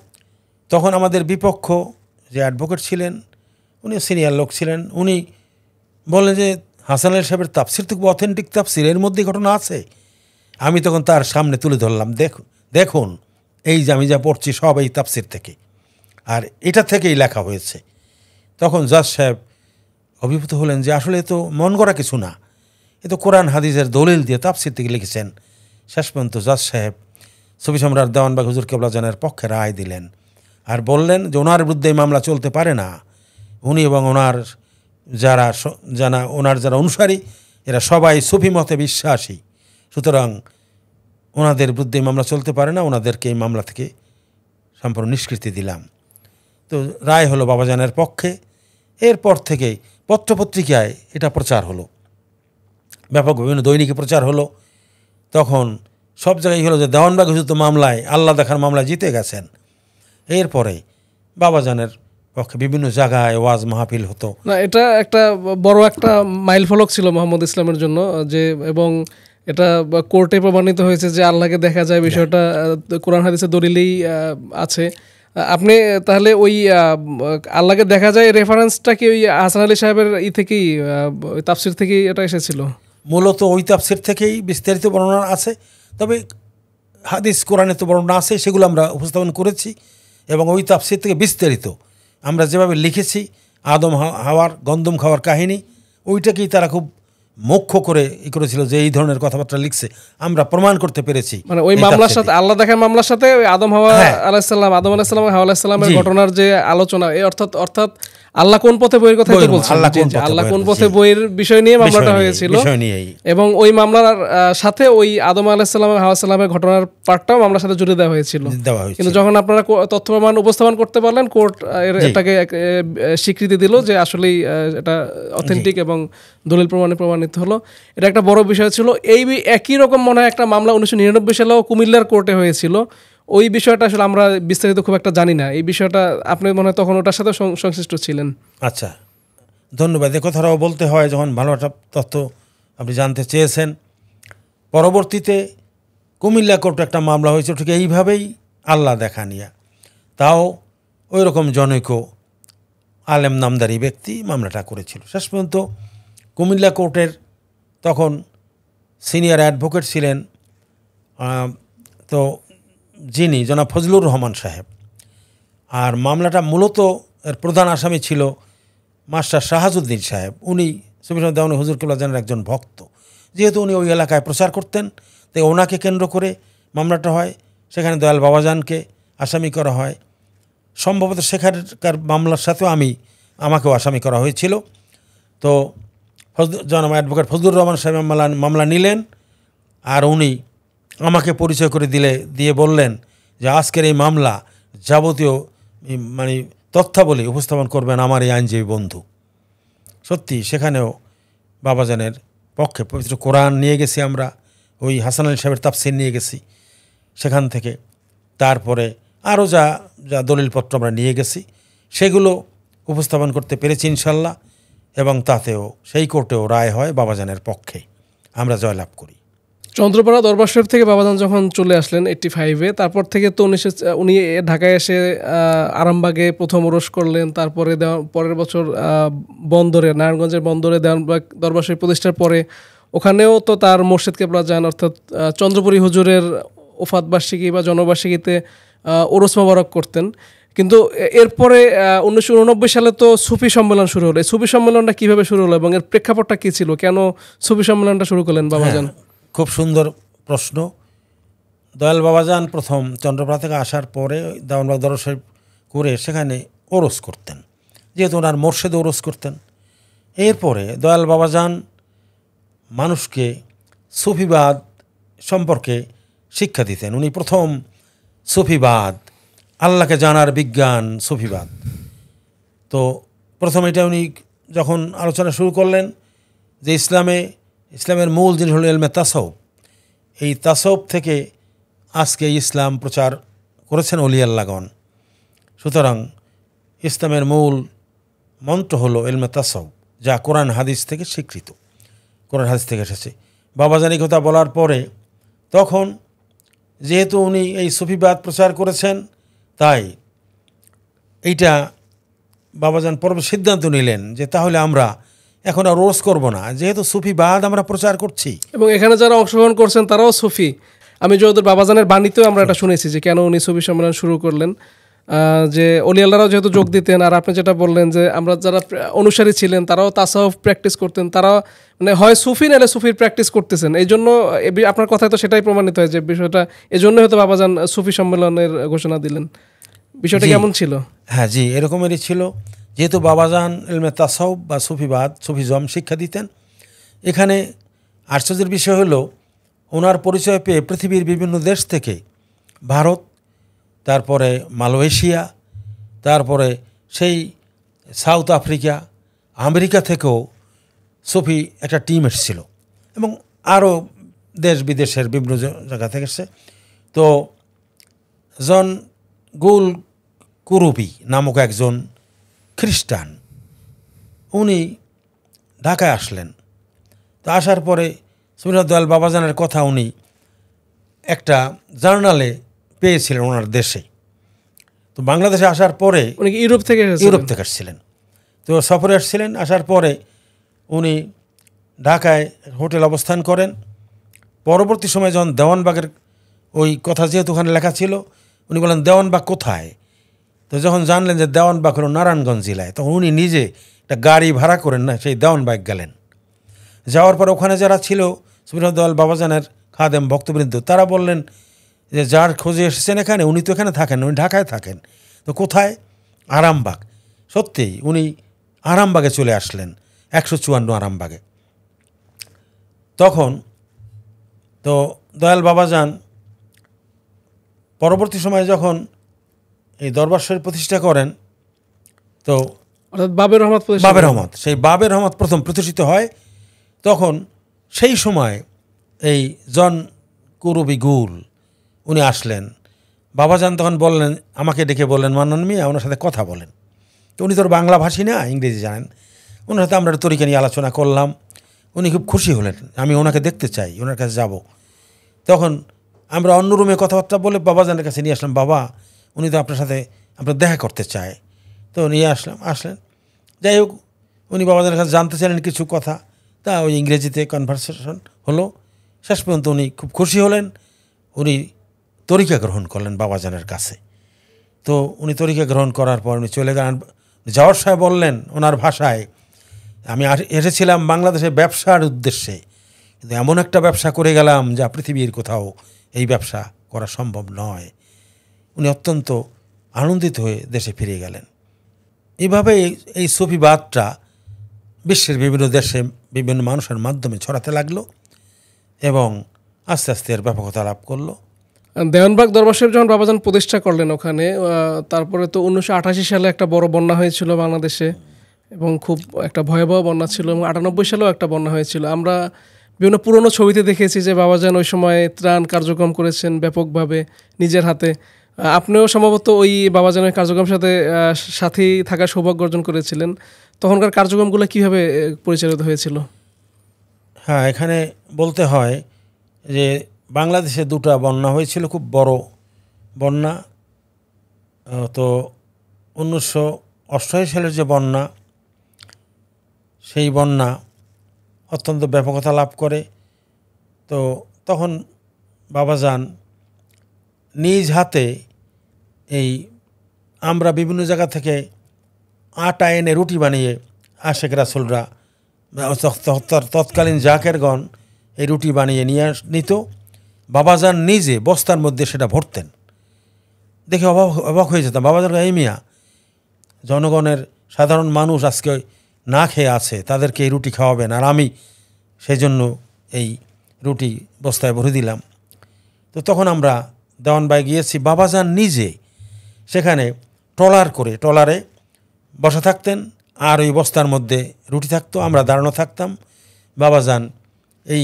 A: তখন আমাদের বিপক্ষ যে অ্যাডভোকেট ছিলেন উনি সিনিয়র লোক ছিলেন উনি বললেন যে হাসান আলী সাহেবের তাপসির তো অথেন্টিক তাপসির এর মধ্যে ঘটনা আছে আমি তখন তার সামনে তুলে ধরলাম দেখ দেখুন এই যে আমি যা পড়ছি সব এই তাপসির থেকে আর এটা থেকেই লেখা হয়েছে তখন জাজ সাহেব অভিভূত হলেন যে আসলে তো মন করা কিছু না এ তো কোরআন হাদিসের দলিল দিয়ে তাপসির থেকে লিখেছেন শেষ পর্যন্ত জাজ সাহেব ছবি সম্রাট দেওয়ানবাগ হুজুর কেবলাজানের পক্ষে রায় দিলেন আর বললেন যে ওনার বিরুদ্ধে মামলা চলতে পারে না উনি এবং ওনার যারা জানা ওনার যারা অনুসারী এরা সবাই সুফি মতে বিশ্বাসী সুতরাং ওনাদের বিরুদ্ধে মামলা চলতে পারে না ওনাদেরকে এই মামলা থেকে সম্পূর্ণ নিষ্কৃতি দিলাম তো রায় হলো বাবাজানের পক্ষে এরপর থেকে পত্রপত্রিকায় এটা প্রচার হলো ব্যাপক বিভিন্ন দৈনিকে প্রচার হলো তখন সব জায়গায় হলো যে দেওয়ানবাগ হুজুর মামলায় আল্লাহ দেখার মামলায় জিতে গেছেন এরপরে বাবাজানের পক্ষে বিভিন্ন জায়গায় ওয়াজ মাহফিল হতো
B: না এটা একটা বড় একটা মাইল ফলক ছিল মোহাম্মদ ইসলামের জন্য যে এবং এটা কোর্টে প্রমাণিত হয়েছে যে আল্লাহকে দেখা যায় বিষয়টা কোরআন হাদিসে দলিলেই আছে আপনি তাহলে ওই আল্লাহকে দেখা যায় রেফারেন্সটা কি ওই হাসান আলী সাহেবের
A: ই থেকেই ওই তাফসির থেকেই এটা এসেছিল মূলত ওই তাফসির থেকেই বিস্তারিত বর্ণনা আছে তবে হাদিস কোরআনে তো বর্ণনা আছে সেগুলো আমরা উপস্থাপন করেছি এবং ওই তাফসির থেকে বিস্তারিত আমরা যেভাবে লিখেছি আদম হাওয়ার গন্দম খাওয়ার কাহিনী ওইটাকেই তারা খুব মুখ্য করে ই করেছিল যে এই ধরনের কথাবার্তা লিখছে আমরা প্রমাণ করতে পেরেছি
B: মানে ওই মামলার সাথে আল্লাহ দেখার মামলার সাথে আদম হাওয়া হ্যাঁ। আলাহিসাল্লাম আদম আলাহিসাল্লাম হাওয়া আলাহিসাল্লামের ঘটনার যে আলোচনা এই অর্থাৎ অর্থাৎ আল্লাহ কোন পথে বইয়ের কথা বলছেন আল্লাহ কোন পথে বইয়ের বিষয় নিয়ে মামলাটা হয়েছিল এবং ওই মামলার সাথে ওই আদম আলাহিসাল্লাম হাওয়াসাল্লামের ঘটনার পার্টটাও মামলার সাথে জুড়ে দেওয়া হয়েছিল কিন্তু যখন আপনারা তথ্য প্রমাণ উপস্থাপন করতে পারলেন কোর্ট এটাকে স্বীকৃতি দিল যে আসলেই এটা অথেন্টিক এবং দলিল প্রমাণে প্রমাণিত হলো এটা একটা বড় বিষয় ছিল এই একই রকম মনে হয় একটা মামলা উনিশশো নিরানব্বই সালেও কুমিল্লার কোর্টে হয়েছিল ওই বিষয়টা আসলে আমরা বিস্তারিত খুব একটা
A: জানি না এই বিষয়টা আপনি মনে হয় তখন ওটার সাথে সংশ্লিষ্ট ছিলেন আচ্ছা ধন্যবাদ এ কথাটাও বলতে হয় যখন ভালো একটা তথ্য আপনি জানতে চেয়েছেন পরবর্তীতে কুমিল্লা কোর্টে একটা মামলা হয়েছে ঠিক এইভাবেই আল্লাহ দেখা নিয়া তাও ওই রকম জনৈক আলেম নামদারি ব্যক্তি মামলাটা করেছিল শেষ পর্যন্ত কুমিল্লা কোর্টের তখন সিনিয়র অ্যাডভোকেট ছিলেন তো যিনি জনাব ফজলুর রহমান সাহেব আর মামলাটা মূলত এর প্রধান আসামি ছিল মাস্টার শাহাজুদ্দিন সাহেব উনি সুবিশন দেওয়ানি হুজুর কিবলাজানের একজন ভক্ত যেহেতু উনি ওই এলাকায় প্রচার করতেন তাই ওনাকে কেন্দ্র করে মামলাটা হয় সেখানে দয়াল বাবাজানকে আসামি করা হয় সম্ভবত সেখানকার মামলার সাথেও আমি আমাকেও আসামি করা হয়েছিল তো ফজ জনাব অ্যাডভোকেট ফজলুর রহমান সাহেব মামলা মামলা নিলেন আর উনি আমাকে পরিচয় করে দিলে দিয়ে বললেন যে আজকের এই মামলা যাবতীয় মানে তথ্যাবলী উপস্থাপন করবেন আমার এই আইনজীবী বন্ধু সত্যি সেখানেও বাবাজানের পক্ষে পবিত্র কোরআন নিয়ে গেছি আমরা ওই হাসান আলী সাহেবের তাফসিন নিয়ে গেছি সেখান থেকে তারপরে আরও যা যা দলিলপত্র আমরা নিয়ে গেছি সেগুলো উপস্থাপন করতে পেরেছি ইনশাল্লাহ এবং তাতেও সেই কোর্টেও রায় হয় বাবাজানের পক্ষে আমরা জয়লাভ করি
B: চন্দ্রপাড়া দরবার শরীফ থেকে বাবাদান যখন চলে আসলেন এইট্টি ফাইভে তারপর থেকে তো উনি উনি ঢাকায় এসে আরামবাগে প্রথম ওরস করলেন তারপরে পরের বছর বন্দরে নারায়ণগঞ্জের বন্দরে দরবার শরীফ প্রতিষ্ঠার পরে ওখানেও তো তার মোর্শেদ কেবলা যান অর্থাৎ চন্দ্রপুরী হুজুরের ওফাত বার্ষিকী বা জনবার্ষিকীতে ওরস মোবারক করতেন কিন্তু এরপরে উনিশশো উনব্বই সালে তো সুফি সম্মেলন শুরু হলো সুফি সম্মেলনটা কিভাবে শুরু হলো এবং এর প্রেক্ষাপটটা কী ছিল কেন সুফি সম্মেলনটা শুরু করলেন বাবাজান হ্যাঁ, খুব সুন্দর
A: প্রশ্ন দয়াল বাবাজান প্রথম চন্দ্রপাড়া থেকে আসার পরে দেওয়ানবাগ দরসে করে সেখানে ওরস করতেন যেহেতু ওনার মোর্শেদ ওরস করতেন এরপরে দয়াল বাবাজান মানুষকে সুফিবাদ সম্পর্কে শিক্ষা দিতেন উনি প্রথম সুফিবাদ আল্লাহকে জানার বিজ্ঞান সুফিবাদ তো প্রথম এটা উনি যখন আলোচনা শুরু করলেন যে ইসলামে ইসলামের মূল জিনিস হলো এলমে তাসব এই তাসব থেকে আজকে ইসলাম প্রচার করেছেন অলিয়াল্লাগন সুতরাং ইসলামের মূল মন্ত্র হলো এলমে তাসব যা কোরআন হাদিস থেকে স্বীকৃত কোরআন হাদিস থেকে এসেছে জানি কথা বলার পরে তখন যেহেতু উনি এই সুফিবাদ প্রচার করেছেন তাই এইটা বাবাজান পর্ব সিদ্ধান্ত নিলেন যে তাহলে আমরা এখন আর রোজ করবো না যেহেতু সুফি বাদ আমরা প্রচার করছি
B: এবং এখানে যারা অংশগ্রহণ করছেন তারাও সুফি আমি যেহেতু বাবাজানের বাণীতেও আমরা এটা শুনেছি যে কেন উনি সুফি সম্মেলন শুরু করলেন যে অলি যেহেতু যোগ দিতেন আর আপনি যেটা বললেন যে আমরা যারা অনুসারী ছিলেন তারাও তাসাউফ প্র্যাকটিস করতেন তারা মানে হয় সুফি নাহলে সুফির প্র্যাকটিস করতেছেন এই জন্য আপনার কথায় তো সেটাই প্রমাণিত হয় যে বিষয়টা এই জন্যই হয়তো বাবাজান সুফি সম্মেলনের ঘোষণা দিলেন বিষয়টা কেমন
A: ছিল হ্যাঁ জি এরকমেরই ছিল যেহেতু বাবাজান এলমে তাসাউব বা সুফিবাদ সুফিজম শিক্ষা দিতেন এখানে আশ্চর্যের বিষয় হলো ওনার পরিচয় পেয়ে পৃথিবীর বিভিন্ন দেশ থেকে ভারত তারপরে মালয়েশিয়া তারপরে সেই সাউথ আফ্রিকা আমেরিকা থেকেও সুফি একটা টিম এসেছিল এবং আরও দেশ বিদেশের বিভিন্ন জায়গা থেকে এসছে তো জন গুল কুরুপি নামক একজন খ্রিস্টান উনি ঢাকায় আসলেন তো আসার পরে দয়াল বাবাজানের কথা উনি একটা জার্নালে পেয়েছিলেন ওনার দেশে তো বাংলাদেশে আসার পরে উনি ইউরোপ থেকে ইউরোপ থেকে আসছিলেন তো সফরে আসছিলেন আসার পরে উনি ঢাকায় হোটেল অবস্থান করেন পরবর্তী সময় যখন দেওয়ানবাগের ওই কথা যেহেতু ওখানে লেখা ছিল উনি বলেন দেওয়ানবাগ কোথায় তো যখন জানলেন যে দেওয়ানবাগ হলো নারায়ণগঞ্জ জেলায় তখন উনি নিজে একটা গাড়ি ভাড়া করেন না সেই দেওয়ানবাগ গেলেন যাওয়ার পর ওখানে যারা ছিল দেওয়াল বাবাজানের খাদেম ভক্তবৃন্দ তারা বললেন যে যার খোঁজে এসেছেন এখানে উনি তো এখানে থাকেন উনি ঢাকায় থাকেন তো কোথায় আরামবাগ সত্যিই উনি আরামবাগে চলে আসলেন একশো চুয়ান্ন আরামবাগে তখন তো দয়াল বাবাজান পরবর্তী সময়ে যখন এই দরবার শরীফ প্রতিষ্ঠা করেন তো অর্থাৎ বাবের রহমত বাবের রহমত সেই বাবের রহমত প্রথম প্রতিষ্ঠিত হয় তখন সেই সময় এই জন কুরবি গুল উনি আসলেন বাবাজান তখন বললেন আমাকে ডেকে বললেন মান্নান মিয়া ওনার সাথে কথা বলেন তো উনি তোর বাংলা ভাষী না ইংরেজি জানেন ওনার সাথে আমরা তরিকা নিয়ে আলোচনা করলাম উনি খুব খুশি হলেন আমি ওনাকে দেখতে চাই ওনার কাছে যাব তখন আমরা অন্য রুমে কথাবার্তা বলে বাবাজানের কাছে নিয়ে আসলাম বাবা উনি তো আপনার সাথে আপনার দেখা করতে চায় তো নিয়ে আসলাম আসলেন যাই হোক উনি বাবাদের কাছে জানতে চাইলেন কিছু কথা তা ওই ইংরেজিতে কনভারসেশন হলো শেষ পর্যন্ত উনি খুব খুশি হলেন উনি তরিকা গ্রহণ করলেন বাবাজানের কাছে তো উনি তরিকা গ্রহণ করার পর উনি চলে গেলেন যাওয়ার সাহেব বললেন ওনার ভাষায় আমি এসেছিলাম বাংলাদেশে ব্যবসার উদ্দেশ্যে কিন্তু এমন একটা ব্যবসা করে গেলাম যা পৃথিবীর কোথাও এই ব্যবসা করা সম্ভব নয় উনি অত্যন্ত আনন্দিত হয়ে দেশে ফিরে গেলেন এভাবে এই সফিবাদটা বিশ্বের বিভিন্ন দেশে বিভিন্ন মানুষের মাধ্যমে ছড়াতে লাগলো এবং আস্তে আস্তে এর ব্যাপকতা লাভ করলো দেওয়ানবাগ দরবার সাহেব যখন বাবাজান প্রতিষ্ঠা করলেন ওখানে তারপরে
B: তো উনিশশো আঠাশি সালে একটা বড় বন্যা হয়েছিল বাংলাদেশে এবং খুব একটা ভয়াবহ বন্যা ছিল এবং আটানব্বই সালেও একটা বন্যা হয়েছিল আমরা বিভিন্ন পুরনো ছবিতে দেখেছি যে বাবাজান ওই সময় ত্রাণ কার্যক্রম করেছেন ব্যাপকভাবে নিজের হাতে আপনিও সম্ভবত ওই বাবাজানের কার্যক্রম সাথে সাথে থাকার সৌভাগ্য অর্জন করেছিলেন তখনকার কার্যক্রমগুলো কিভাবে
A: পরিচালিত হয়েছিল হ্যাঁ এখানে বলতে হয় যে বাংলাদেশে দুটা বন্যা হয়েছিল খুব বড় বন্যা তো উনিশশো অষ্টআশি সালের যে বন্যা সেই বন্যা অত্যন্ত ব্যাপকতা লাভ করে তো তখন বাবাজান নিজ হাতে এই আমরা বিভিন্ন জায়গা থেকে আটা এনে রুটি বানিয়ে আশেক রাসুলরা তৎকালীন জাকেরগণ এই রুটি বানিয়ে নিয়ে নিত বাবাজান নিজে বস্তার মধ্যে সেটা ভরতেন দেখে অবাক অবাক হয়ে যেতাম বাবাজান এই মিয়া জনগণের সাধারণ মানুষ আজকে না খেয়ে আছে তাদেরকে এই রুটি খাওয়াবেন আর আমি সেই জন্য এই রুটি বস্তায় ভরে দিলাম তো তখন আমরা দেওয়ানবাই গিয়েছি বাবাজান নিজে সেখানে ট্রলার করে ট্রলারে বসা থাকতেন আর ওই বস্তার মধ্যে রুটি থাকতো আমরা দাঁড়ানো থাকতাম বাবা যান এই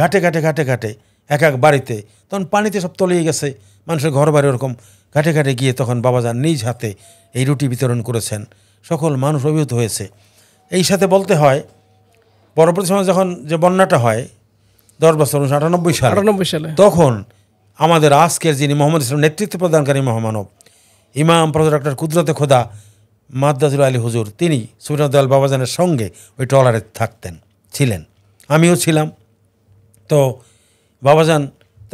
A: ঘাটে ঘাটে ঘাটে ঘাটে এক এক বাড়িতে তখন পানিতে সব তলিয়ে গেছে মানুষের ঘর বাড়ি ওরকম ঘাটে ঘাটে গিয়ে তখন বাবা যান নিজ হাতে এই রুটি বিতরণ করেছেন সকল মানুষ অভিভূত হয়েছে এই সাথে বলতে হয় পরবর্তী সময় যখন যে বন্যাটা হয় দশ বছর উনিশশো আটানব্বই সাল আটানব্বই সালে তখন আমাদের আজকের যিনি মোহাম্মদ ইসলাম নেতৃত্ব প্রদানকারী মহামানব ইমাম প্রফেসর ডক্টর কুদরতে খোদা মাদ্দাজুল আলী হুজুর তিনি দয়াল বাবাজানের সঙ্গে ওই ট্রলারে থাকতেন ছিলেন আমিও ছিলাম তো বাবাজান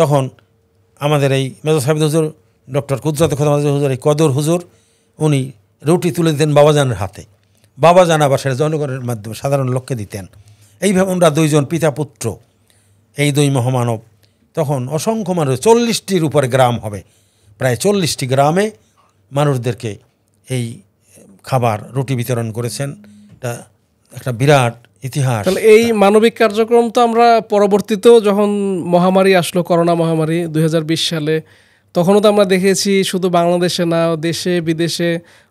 A: তখন আমাদের এই মেজর সাহেব হুজুর ডক্টর কুদরতে খোদা মাদ্দাজ হুজুর এই কদর হুজুর উনি রুটি তুলে দিতেন বাবাজানের হাতে বাবাজান আবার সেটা জনগণের মাধ্যমে সাধারণ লোককে দিতেন এইভাবে আমরা দুইজন পিতা পুত্র এই দুই মহামানব তখন অসংখ্য মানুষ চল্লিশটির উপরে গ্রাম হবে প্রায় চল্লিশটি গ্রামে মানুষদেরকে এই খাবার রুটি বিতরণ করেছেন এটা একটা বিরাট ইতিহাস তাহলে
B: এই মানবিক কার্যক্রম তো আমরা পরবর্তীতেও যখন মহামারী আসলো করোনা মহামারী দুই সালে তখনও তো আমরা দেখেছি শুধু বাংলাদেশে না দেশে বিদেশে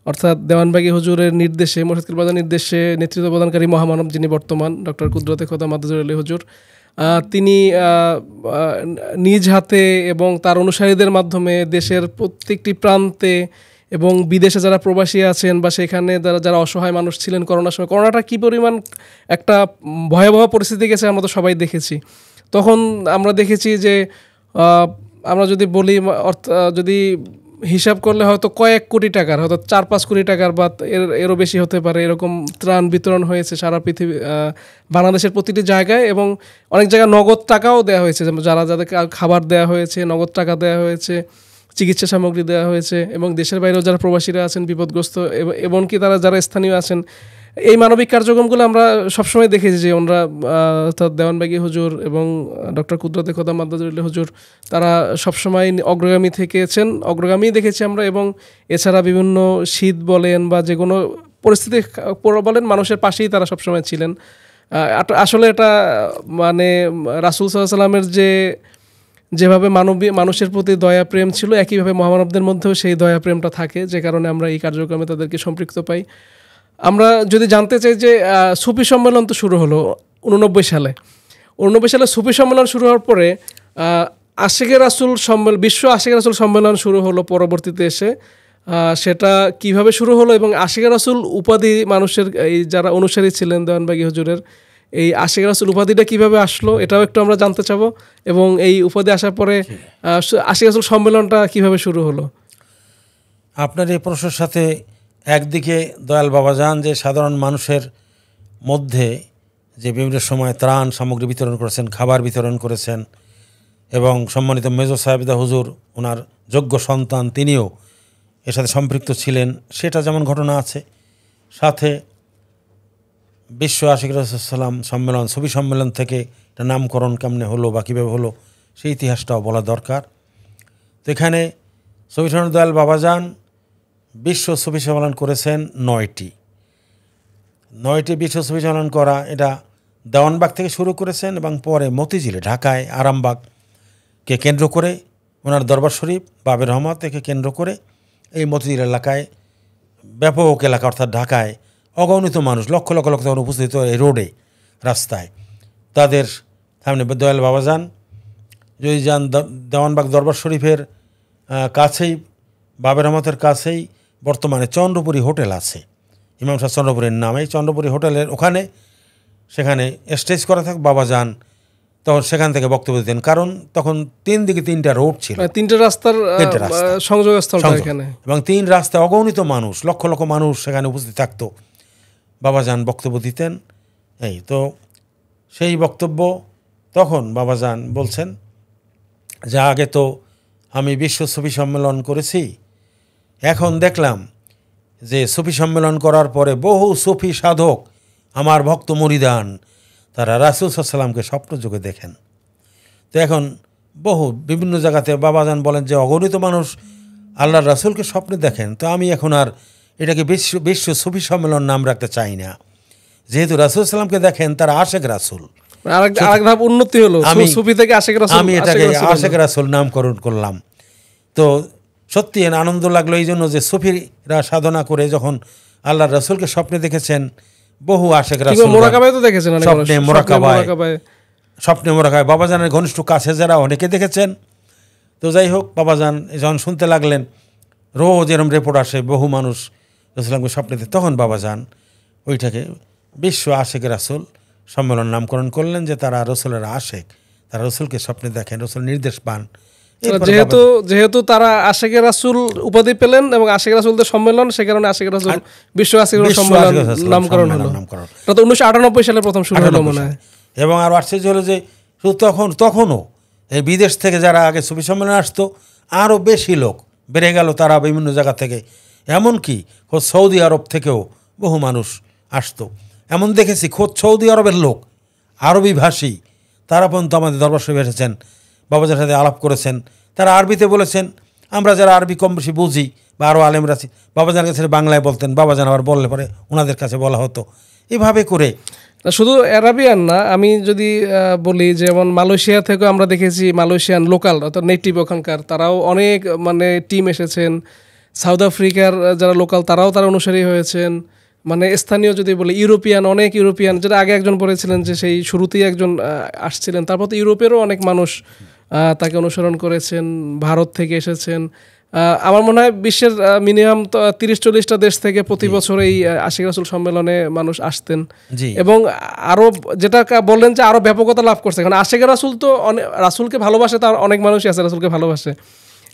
B: অর্থাৎ দেওয়ানবাগি হুজুরের নির্দেশে মোর্শেদকুল বাজার নির্দেশে নেতৃত্ব প্রদানকারী মহামানব যিনি বর্তমান ডক্টর কুদরতে খোদা মাদুজুর আলী হুজুর তিনি নিজ হাতে এবং তার অনুসারীদের মাধ্যমে দেশের প্রত্যেকটি প্রান্তে এবং বিদেশে যারা প্রবাসী আছেন বা সেখানে যারা যারা অসহায় মানুষ ছিলেন করোনার সময় করোনাটা কী পরিমাণ একটা ভয়াবহ পরিস্থিতি গেছে আমরা তো সবাই দেখেছি তখন আমরা দেখেছি যে আমরা যদি বলি অর্থ যদি হিসাব করলে হয়তো কয়েক কোটি টাকার হয়তো চার পাঁচ কোটি টাকার বা এর এরও বেশি হতে পারে এরকম ত্রাণ বিতরণ হয়েছে সারা পৃথিবী বাংলাদেশের প্রতিটি জায়গায় এবং অনেক জায়গায় নগদ টাকাও দেওয়া হয়েছে যারা যাদেরকে খাবার দেওয়া হয়েছে নগদ টাকা দেওয়া হয়েছে চিকিৎসা সামগ্রী দেওয়া হয়েছে এবং দেশের বাইরেও যারা প্রবাসীরা আছেন বিপদগ্রস্ত এমনকি তারা যারা স্থানীয় আছেন এই মানবিক কার্যক্রমগুলো আমরা সবসময় দেখেছি যে ওনারা অর্থাৎ দেওয়ানবাগি হুজুর এবং ডক্টর কুদরতে খোদা মাদ্দাজুল্লাহ হুজুর তারা সবসময় অগ্রগামী থেকেছেন অগ্রগামী দেখেছি আমরা এবং এছাড়া বিভিন্ন শীত বলেন বা যে কোনো পরিস্থিতি বলেন মানুষের পাশেই তারা সবসময় ছিলেন আসলে এটা মানে রাসুল সাল্লামের যে যেভাবে মানবী মানুষের প্রতি দয়া প্রেম ছিল একইভাবে মহামানবদের মধ্যেও সেই দয়া প্রেমটা থাকে যে কারণে আমরা এই কার্যক্রমে তাদেরকে সম্পৃক্ত পাই আমরা যদি জানতে চাই যে সুফি সম্মেলন তো শুরু হলো উননব্বই সালে উননব্বই সালে সুফি সম্মেলন শুরু হওয়ার পরে আশিকের রাসুল সম্মেলন বিশ্ব আশিকের রাসুল সম্মেলন শুরু হলো পরবর্তীতে এসে সেটা কিভাবে শুরু হলো এবং আশিকের রাসুল উপাধি মানুষের এই যারা অনুসারী ছিলেন দেওয়ানবাগী হজুরের এই আশেখ রাসুল উপাধিটা কিভাবে আসলো এটাও একটু আমরা জানতে চাবো এবং এই উপাধি আসার
A: পরে আশেখ রাসুল সম্মেলনটা কিভাবে শুরু হলো আপনার এই প্রশ্নের সাথে একদিকে দয়াল বাবা যান যে সাধারণ মানুষের মধ্যে যে বিভিন্ন সময় ত্রাণ সামগ্রী বিতরণ করেছেন খাবার বিতরণ করেছেন এবং সম্মানিত মেজর সাহেবদা হুজুর ওনার যোগ্য সন্তান তিনিও এর সাথে সম্পৃক্ত ছিলেন সেটা যেমন ঘটনা আছে সাথে বিশ্ব আশিক রসাল্লাম সম্মেলন ছবি সম্মেলন থেকে এটা নামকরণ কেমনে হলো বা কীভাবে হলো সেই ইতিহাসটাও বলা দরকার তো এখানে ছবি দয়াল বাবাজান বিশ্ব ছবি সম্মেলন করেছেন নয়টি নয়টি বিশ্ব ছবি সম্মেলন করা এটা দেওয়ানবাগ থেকে শুরু করেছেন এবং পরে মতিঝিলে ঢাকায় আরামবাগকে কেন্দ্র করে ওনার দরবার শরীফ বাবের থেকে কেন্দ্র করে এই মতিঝিল এলাকায় ব্যাপক এলাকা অর্থাৎ ঢাকায় অগণিত মানুষ লক্ষ লক্ষ লক্ষ তখন উপস্থিত এই রোডে রাস্তায় তাদের সামনে দয়াল বাবা যান যদি যান দেওয়ানবাগ দরবার শরীফের কাছেই বাবের রহমতের কাছেই বর্তমানে চন্দ্রপুরি হোটেল আছে ইমাম শাহ চন্দ্রপুরের নামে চন্দ্রপুরি হোটেলের ওখানে সেখানে স্টেজ করা থাক বাবা যান তখন সেখান থেকে বক্তব্য দিতেন কারণ তখন তিন দিকে তিনটা রোড ছিল মানে তিনটা
B: রাস্তার সংযোগস্থল
A: এবং তিন রাস্তায় অগণিত মানুষ লক্ষ লক্ষ মানুষ সেখানে উপস্থিত থাকতো বাবাজান বক্তব্য দিতেন এই তো সেই বক্তব্য তখন বাবাজান বলছেন যে আগে তো আমি বিশ্ব সুফি সম্মেলন করেছি এখন দেখলাম যে সুফি সম্মেলন করার পরে বহু সুফি সাধক আমার ভক্ত মরিদান তারা রাসুল সাল্লামকে যুগে দেখেন তো এখন বহু বিভিন্ন জায়গাতে বাবাজান বলেন যে অগণিত মানুষ আল্লাহ রাসুলকে স্বপ্নে দেখেন তো আমি এখন আর এটাকে বিশ্ব বিশ্ব সুফি সম্মেলন নাম রাখতে চাই না যেহেতু রাসুল সাল্লামকে দেখেন তার আশেক রাসুল উন্নতি হলো আমি সুফি থেকে আশেক রাসুল আমি এটাকে আশেক রাসুল নামকরণ করলাম তো সত্যি আনন্দ লাগলো এই জন্য যে সুফিরা সাধনা করে যখন আল্লাহ রাসুলকে স্বপ্নে দেখেছেন বহু আশেক রাসুল তো দেখেছেন স্বপ্নে মোরাকাবায় স্বপ্নে মোরাকাবায় বাবাজানের ঘনিষ্ঠ কাছে যারা অনেকে দেখেছেন তো যাই হোক বাবাজান যখন শুনতে লাগলেন রোজ এরম রেপোর্ট আসে বহু মানুষ রসুলামকে স্বপ্নেতে তখন বাবা যান ওইটাকে বিশ্ব আশেক রাসুল সম্মেলন নামকরণ করলেন যে তারা রসুলের আশেক তারা রসুলকে স্বপ্নে দেখেন রসুল নির্দেশ পান যেহেতু
B: যেহেতু তারা আশেখ রাসুল উপাধি পেলেন এবং আশেখ রাসুলদের সম্মেলন সে কারণে আশেখ রাসুল বিশ্ব আশেখ সম্মেলন নামকরণ হলো এটা তো উনিশশো আটানব্বই সালে প্রথম শুরু হলো মনে হয়
A: এবং আর আশ্চর্য হলো যে শুধু তখন তখনও এই বিদেশ থেকে যারা আগে সুফি সম্মেলনে আসতো আরও বেশি লোক বেড়ে গেল তারা বিভিন্ন জায়গা থেকে এমনকি খোদ সৌদি আরব থেকেও বহু মানুষ আসত এমন দেখেছি খোদ সৌদি আরবের লোক আরবি ভাষী তারা পর্যন্ত আমাদের দরবার শরীফ এসেছেন বাবাজার সাথে আলাপ করেছেন তারা আরবিতে বলেছেন আমরা যারা আরবি কম বেশি বুঝি বা আরও আলেমরা আছি বাবাজানের কাছে বাংলায় বলতেন বাবাজান আবার বললে পরে ওনাদের কাছে বলা হতো এভাবে করে শুধু
B: অ্যারাবিয়ান না আমি যদি বলি যেমন মালয়েশিয়া থেকেও আমরা দেখেছি মালয়েশিয়ান লোকাল অর্থাৎ নেটিভ ওখানকার তারাও অনেক মানে টিম এসেছেন সাউথ আফ্রিকার যারা লোকাল তারাও তার অনুসারী হয়েছেন মানে স্থানীয় যদি বলে ইউরোপিয়ান অনেক ইউরোপিয়ান যেটা আগে একজন বলেছিলেন যে সেই শুরুতেই একজন আসছিলেন তারপর তো ইউরোপেরও অনেক মানুষ তাকে অনুসরণ করেছেন ভারত থেকে এসেছেন আমার মনে হয় বিশ্বের মিনিমাম তিরিশ চল্লিশটা দেশ থেকে প্রতি বছর এই আশিক রাসুল সম্মেলনে মানুষ আসতেন এবং আরও যেটা বললেন যে আরও ব্যাপকতা লাভ করছে কারণ আশিক রাসুল তো অনেক রাসুলকে ভালোবাসে তার অনেক মানুষই আছে রাসুলকে ভালোবাসে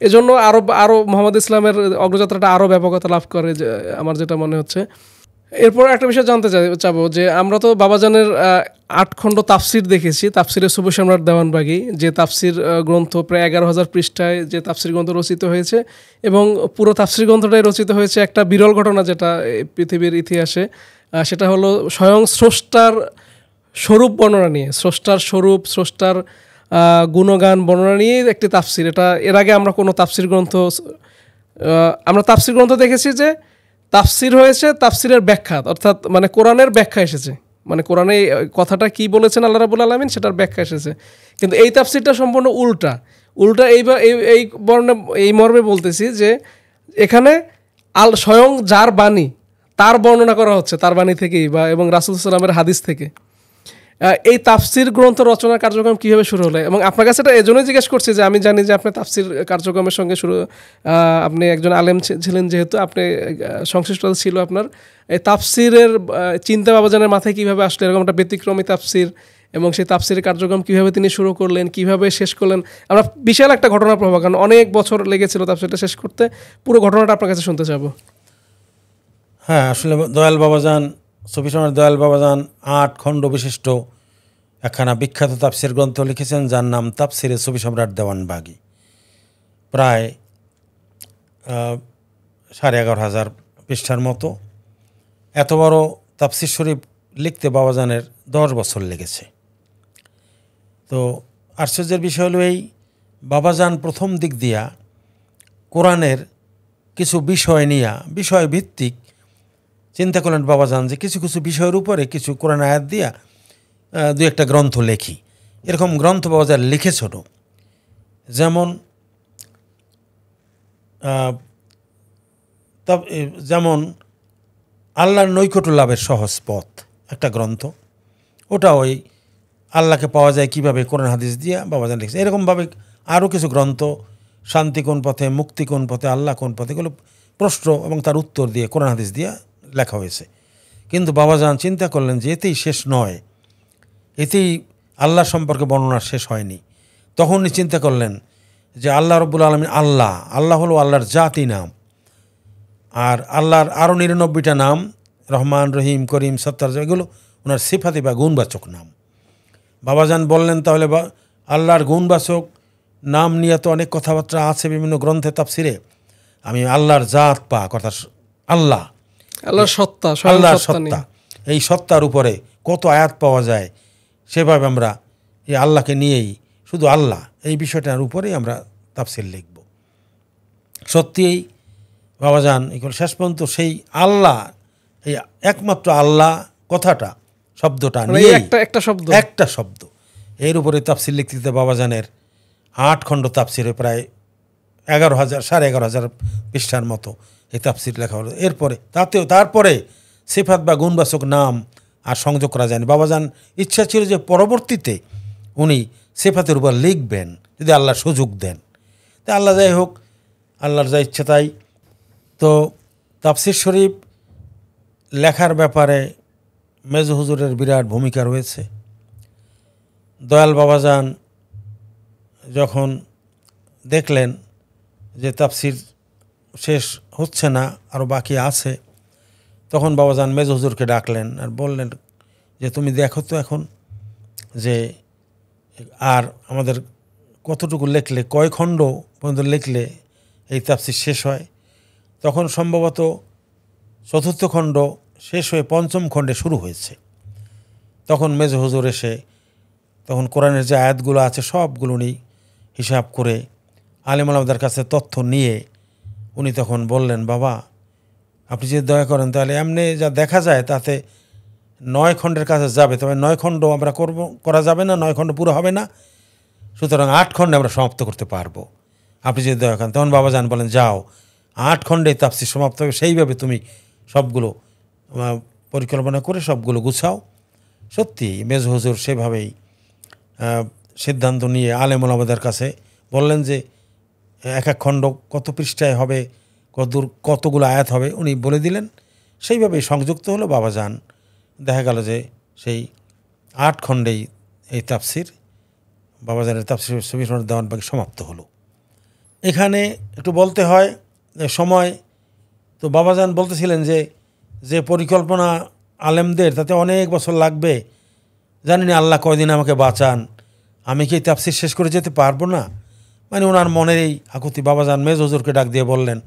B: এজন্য আরো আরও মোহাম্মদ ইসলামের অগ্রযাত্রাটা আরও ব্যাপকতা লাভ করে যে আমার যেটা মনে হচ্ছে এরপর একটা বিষয় জানতে চাবো যে আমরা তো বাবাজানের আটখণ্ড তাফসির দেখেছি তাফসিরের শুভ সম্রাট দেওয়ানবাগি যে তাফসির গ্রন্থ প্রায় এগারো হাজার পৃষ্ঠায় যে তাফসির গ্রন্থ রচিত হয়েছে এবং পুরো তাফসির গ্রন্থটাই রচিত হয়েছে একটা বিরল ঘটনা যেটা পৃথিবীর ইতিহাসে সেটা হলো স্বয়ং স্রষ্টার স্বরূপ বর্ণনা নিয়ে স্রষ্টার স্বরূপ স্রষ্টার গুণগান বর্ণনা নিয়ে একটি তাফসির এটা এর আগে আমরা কোনো তাফসির গ্রন্থ আমরা তাফসির গ্রন্থ দেখেছি যে তাফসির হয়েছে তাফসিরের ব্যাখ্যা অর্থাৎ মানে কোরআনের ব্যাখ্যা এসেছে মানে কোরআনে কথাটা কি বলেছেন আল্লাহ রাবুল আলমিন সেটার ব্যাখ্যা এসেছে কিন্তু এই তাফসিরটা সম্পূর্ণ উল্টা উল্টা এই এই বর্ণে এই মর্মে বলতেছি যে এখানে আল স্বয়ং যার বাণী তার বর্ণনা করা হচ্ছে তার বাণী থেকেই বা এবং রাসুল সাল্লামের হাদিস থেকে এই তাফসির গ্রন্থ রচনার কার্যক্রম কীভাবে শুরু হলো এবং আপনার কাছে এটা এজন্যই জিজ্ঞেস করছি যে আমি জানি যে আপনি তাফসির কার্যক্রমের সঙ্গে শুরু আপনি একজন আলেম ছিলেন যেহেতু আপনি সংশ্লিষ্টতা ছিল আপনার এই তাফসিরের চিন্তা বাবাজানের মাথায় কীভাবে আসলে এরকম একটা ব্যতিক্রমী তাফসির এবং সেই তাফসির কার্যক্রম কীভাবে তিনি শুরু করলেন কীভাবে শেষ করলেন আমরা বিশাল একটা ঘটনা প্রভাব কারণ অনেক বছর লেগেছিল তাফসিরটা শেষ করতে পুরো ঘটনাটা আপনার কাছে শুনতে চাবো
A: হ্যাঁ আসলে দয়াল বাবাজান সুফিসমের দয়াল বাবাজান আট খণ্ড বিশিষ্ট একখানা বিখ্যাত তাপসির গ্রন্থ লিখেছেন যার নাম তাপসিরে সুফি সম্রাট দেওয়ানবাগি প্রায় সাড়ে এগারো হাজার পৃষ্ঠার মতো এত বড় তাপসির শরীফ লিখতে বাবাজানের দশ বছর লেগেছে তো আশ্চর্যের বিষয় হলো এই বাবাজান প্রথম দিক দিয়া কোরআনের কিছু বিষয় নিয়া বিষয় ভিত্তিক চিন্তা করলেন বাবা যান যে কিছু কিছু বিষয়ের উপরে কিছু কোরআন আয়াত দিয়া দু একটা গ্রন্থ লেখি এরকম গ্রন্থ বাবা যা লিখেছিল যেমন যেমন আল্লাহর নৈকট লাভের সহজ পথ একটা গ্রন্থ ওটা ওই আল্লাহকে পাওয়া যায় কিভাবে কোরআন হাদিস দিয়া বাবা জান লিখছে এরকমভাবে আরও কিছু গ্রন্থ শান্তি কোন পথে মুক্তি কোন পথে আল্লাহ কোন পথে এগুলো প্রশ্ন এবং তার উত্তর দিয়ে কোরআন হাদিস দিয়া লেখা হয়েছে কিন্তু বাবাজান চিন্তা করলেন যে এতেই শেষ নয় এতেই আল্লাহ সম্পর্কে বর্ণনা শেষ হয়নি তখনই চিন্তা করলেন যে আল্লাহ রব্বুল আলমী আল্লাহ আল্লাহ হলো আল্লাহর জাতি নাম আর আল্লাহর আরও নিরানব্বইটা নাম রহমান রহিম করিম সত্তার এগুলো ওনার সিফাতি বা গুণবাচক নাম বাবাজান বললেন তাহলে বা আল্লাহর গুণবাচক নাম নিয়ে তো অনেক কথাবার্তা আছে বিভিন্ন গ্রন্থে তাপসিরে আমি আল্লাহর জাত পা কথা আল্লাহ
B: আল্লাহ সত্তা সত্তা
A: এই সত্তার উপরে কত আয়াত পাওয়া যায় সেভাবে আমরা এই আল্লাহকে নিয়েই শুধু আল্লাহ এই বিষয়টার উপরেই আমরা তাফসিল লিখব সত্যিই বাবা যান শেষ পর্যন্ত সেই আল্লাহ এই একমাত্র আল্লাহ কথাটা শব্দটা মানে নিয়ে একটা একটা শব্দ একটা শব্দ এর উপরে তাফসিল লিখতে বাবা যানের আট খণ্ড তাফসিরে প্রায় এগারো হাজার সাড়ে এগারো হাজার পৃষ্ঠার মতো এই তাফসির লেখা হলো এরপরে তাতেও তারপরে সেফাত বা গুণবাচক নাম আর সংযোগ করা যায়নি বাবাজান ইচ্ছা ছিল যে পরবর্তীতে উনি সেফাতের উপর লিখবেন যদি আল্লাহ সুযোগ দেন তা আল্লাহ যাই হোক আল্লাহর যা ইচ্ছে তাই তো তাফসির শরীফ লেখার ব্যাপারে মেজ হুজুরের বিরাট ভূমিকা রয়েছে দয়াল বাবাজান যখন দেখলেন যে তাফসির শেষ হচ্ছে না আরও বাকি আছে তখন বাবাজান মেজ হজুরকে ডাকলেন আর বললেন যে তুমি দেখো তো এখন যে আর আমাদের কতটুকু লেখলে কয় খণ্ড পর্যন্ত লেখলে এই তাপসি শেষ হয় তখন সম্ভবত চতুর্থ খণ্ড শেষ হয়ে পঞ্চম খণ্ডে শুরু হয়েছে তখন মেজ হুজুর এসে তখন কোরআনের যে আয়াতগুলো আছে সবগুলো নিয়ে হিসাব করে আলিম আলমদের কাছে তথ্য নিয়ে উনি তখন বললেন বাবা আপনি যদি দয়া করেন তাহলে এমনি যা দেখা যায় তাতে নয় খণ্ডের কাছে যাবে তবে নয় খণ্ড আমরা করব করা যাবে না নয় খণ্ড পুরো হবে না সুতরাং আট খণ্ডে আমরা সমাপ্ত করতে পারবো আপনি যদি দয়া করেন তখন বাবা যান বলেন যাও আট খণ্ডে তাপসি সমাপ্ত হবে সেইভাবে তুমি সবগুলো পরিকল্পনা করে সবগুলো গুছাও সত্যি মেজ হজুর সেভাবেই সিদ্ধান্ত নিয়ে আলেমুল আমাদের কাছে বললেন যে এক এক খণ্ড কত পৃষ্ঠায় হবে কতদূর কতগুলো আয়াত হবে উনি বলে দিলেন সেইভাবে সংযুক্ত হলো বাবা যান দেখা গেল যে সেই আট খণ্ডেই এই তাফসির বাবাজানের তাফসির দেওয়ান বাকি সমাপ্ত হলো এখানে একটু বলতে হয় সময় তো বাবাজান বলতেছিলেন যে যে পরিকল্পনা আলেমদের তাতে অনেক বছর লাগবে জানি না আল্লাহ কয়দিন আমাকে বাঁচান আমি কি তাপসির শেষ করে যেতে পারবো না মানে ওনার মনের এই আকুতি বাবাজান মেজ হজুরকে ডাক দিয়ে বললেন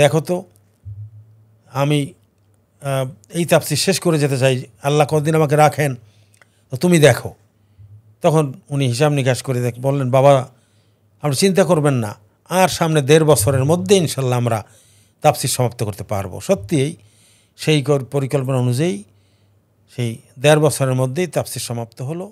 A: দেখো তো আমি এই তাপসি শেষ করে যেতে চাই আল্লাহ কতদিন আমাকে রাখেন তো তুমি দেখো তখন উনি হিসাব নিকাশ করে দেখ বললেন বাবা আপনি চিন্তা করবেন না আর সামনে দেড় বছরের মধ্যে ইনশাল্লাহ আমরা তাপসি সমাপ্ত করতে পারবো সত্যিই সেই পরিকল্পনা অনুযায়ী সেই দেড় বছরের মধ্যেই তাপসি সমাপ্ত হলো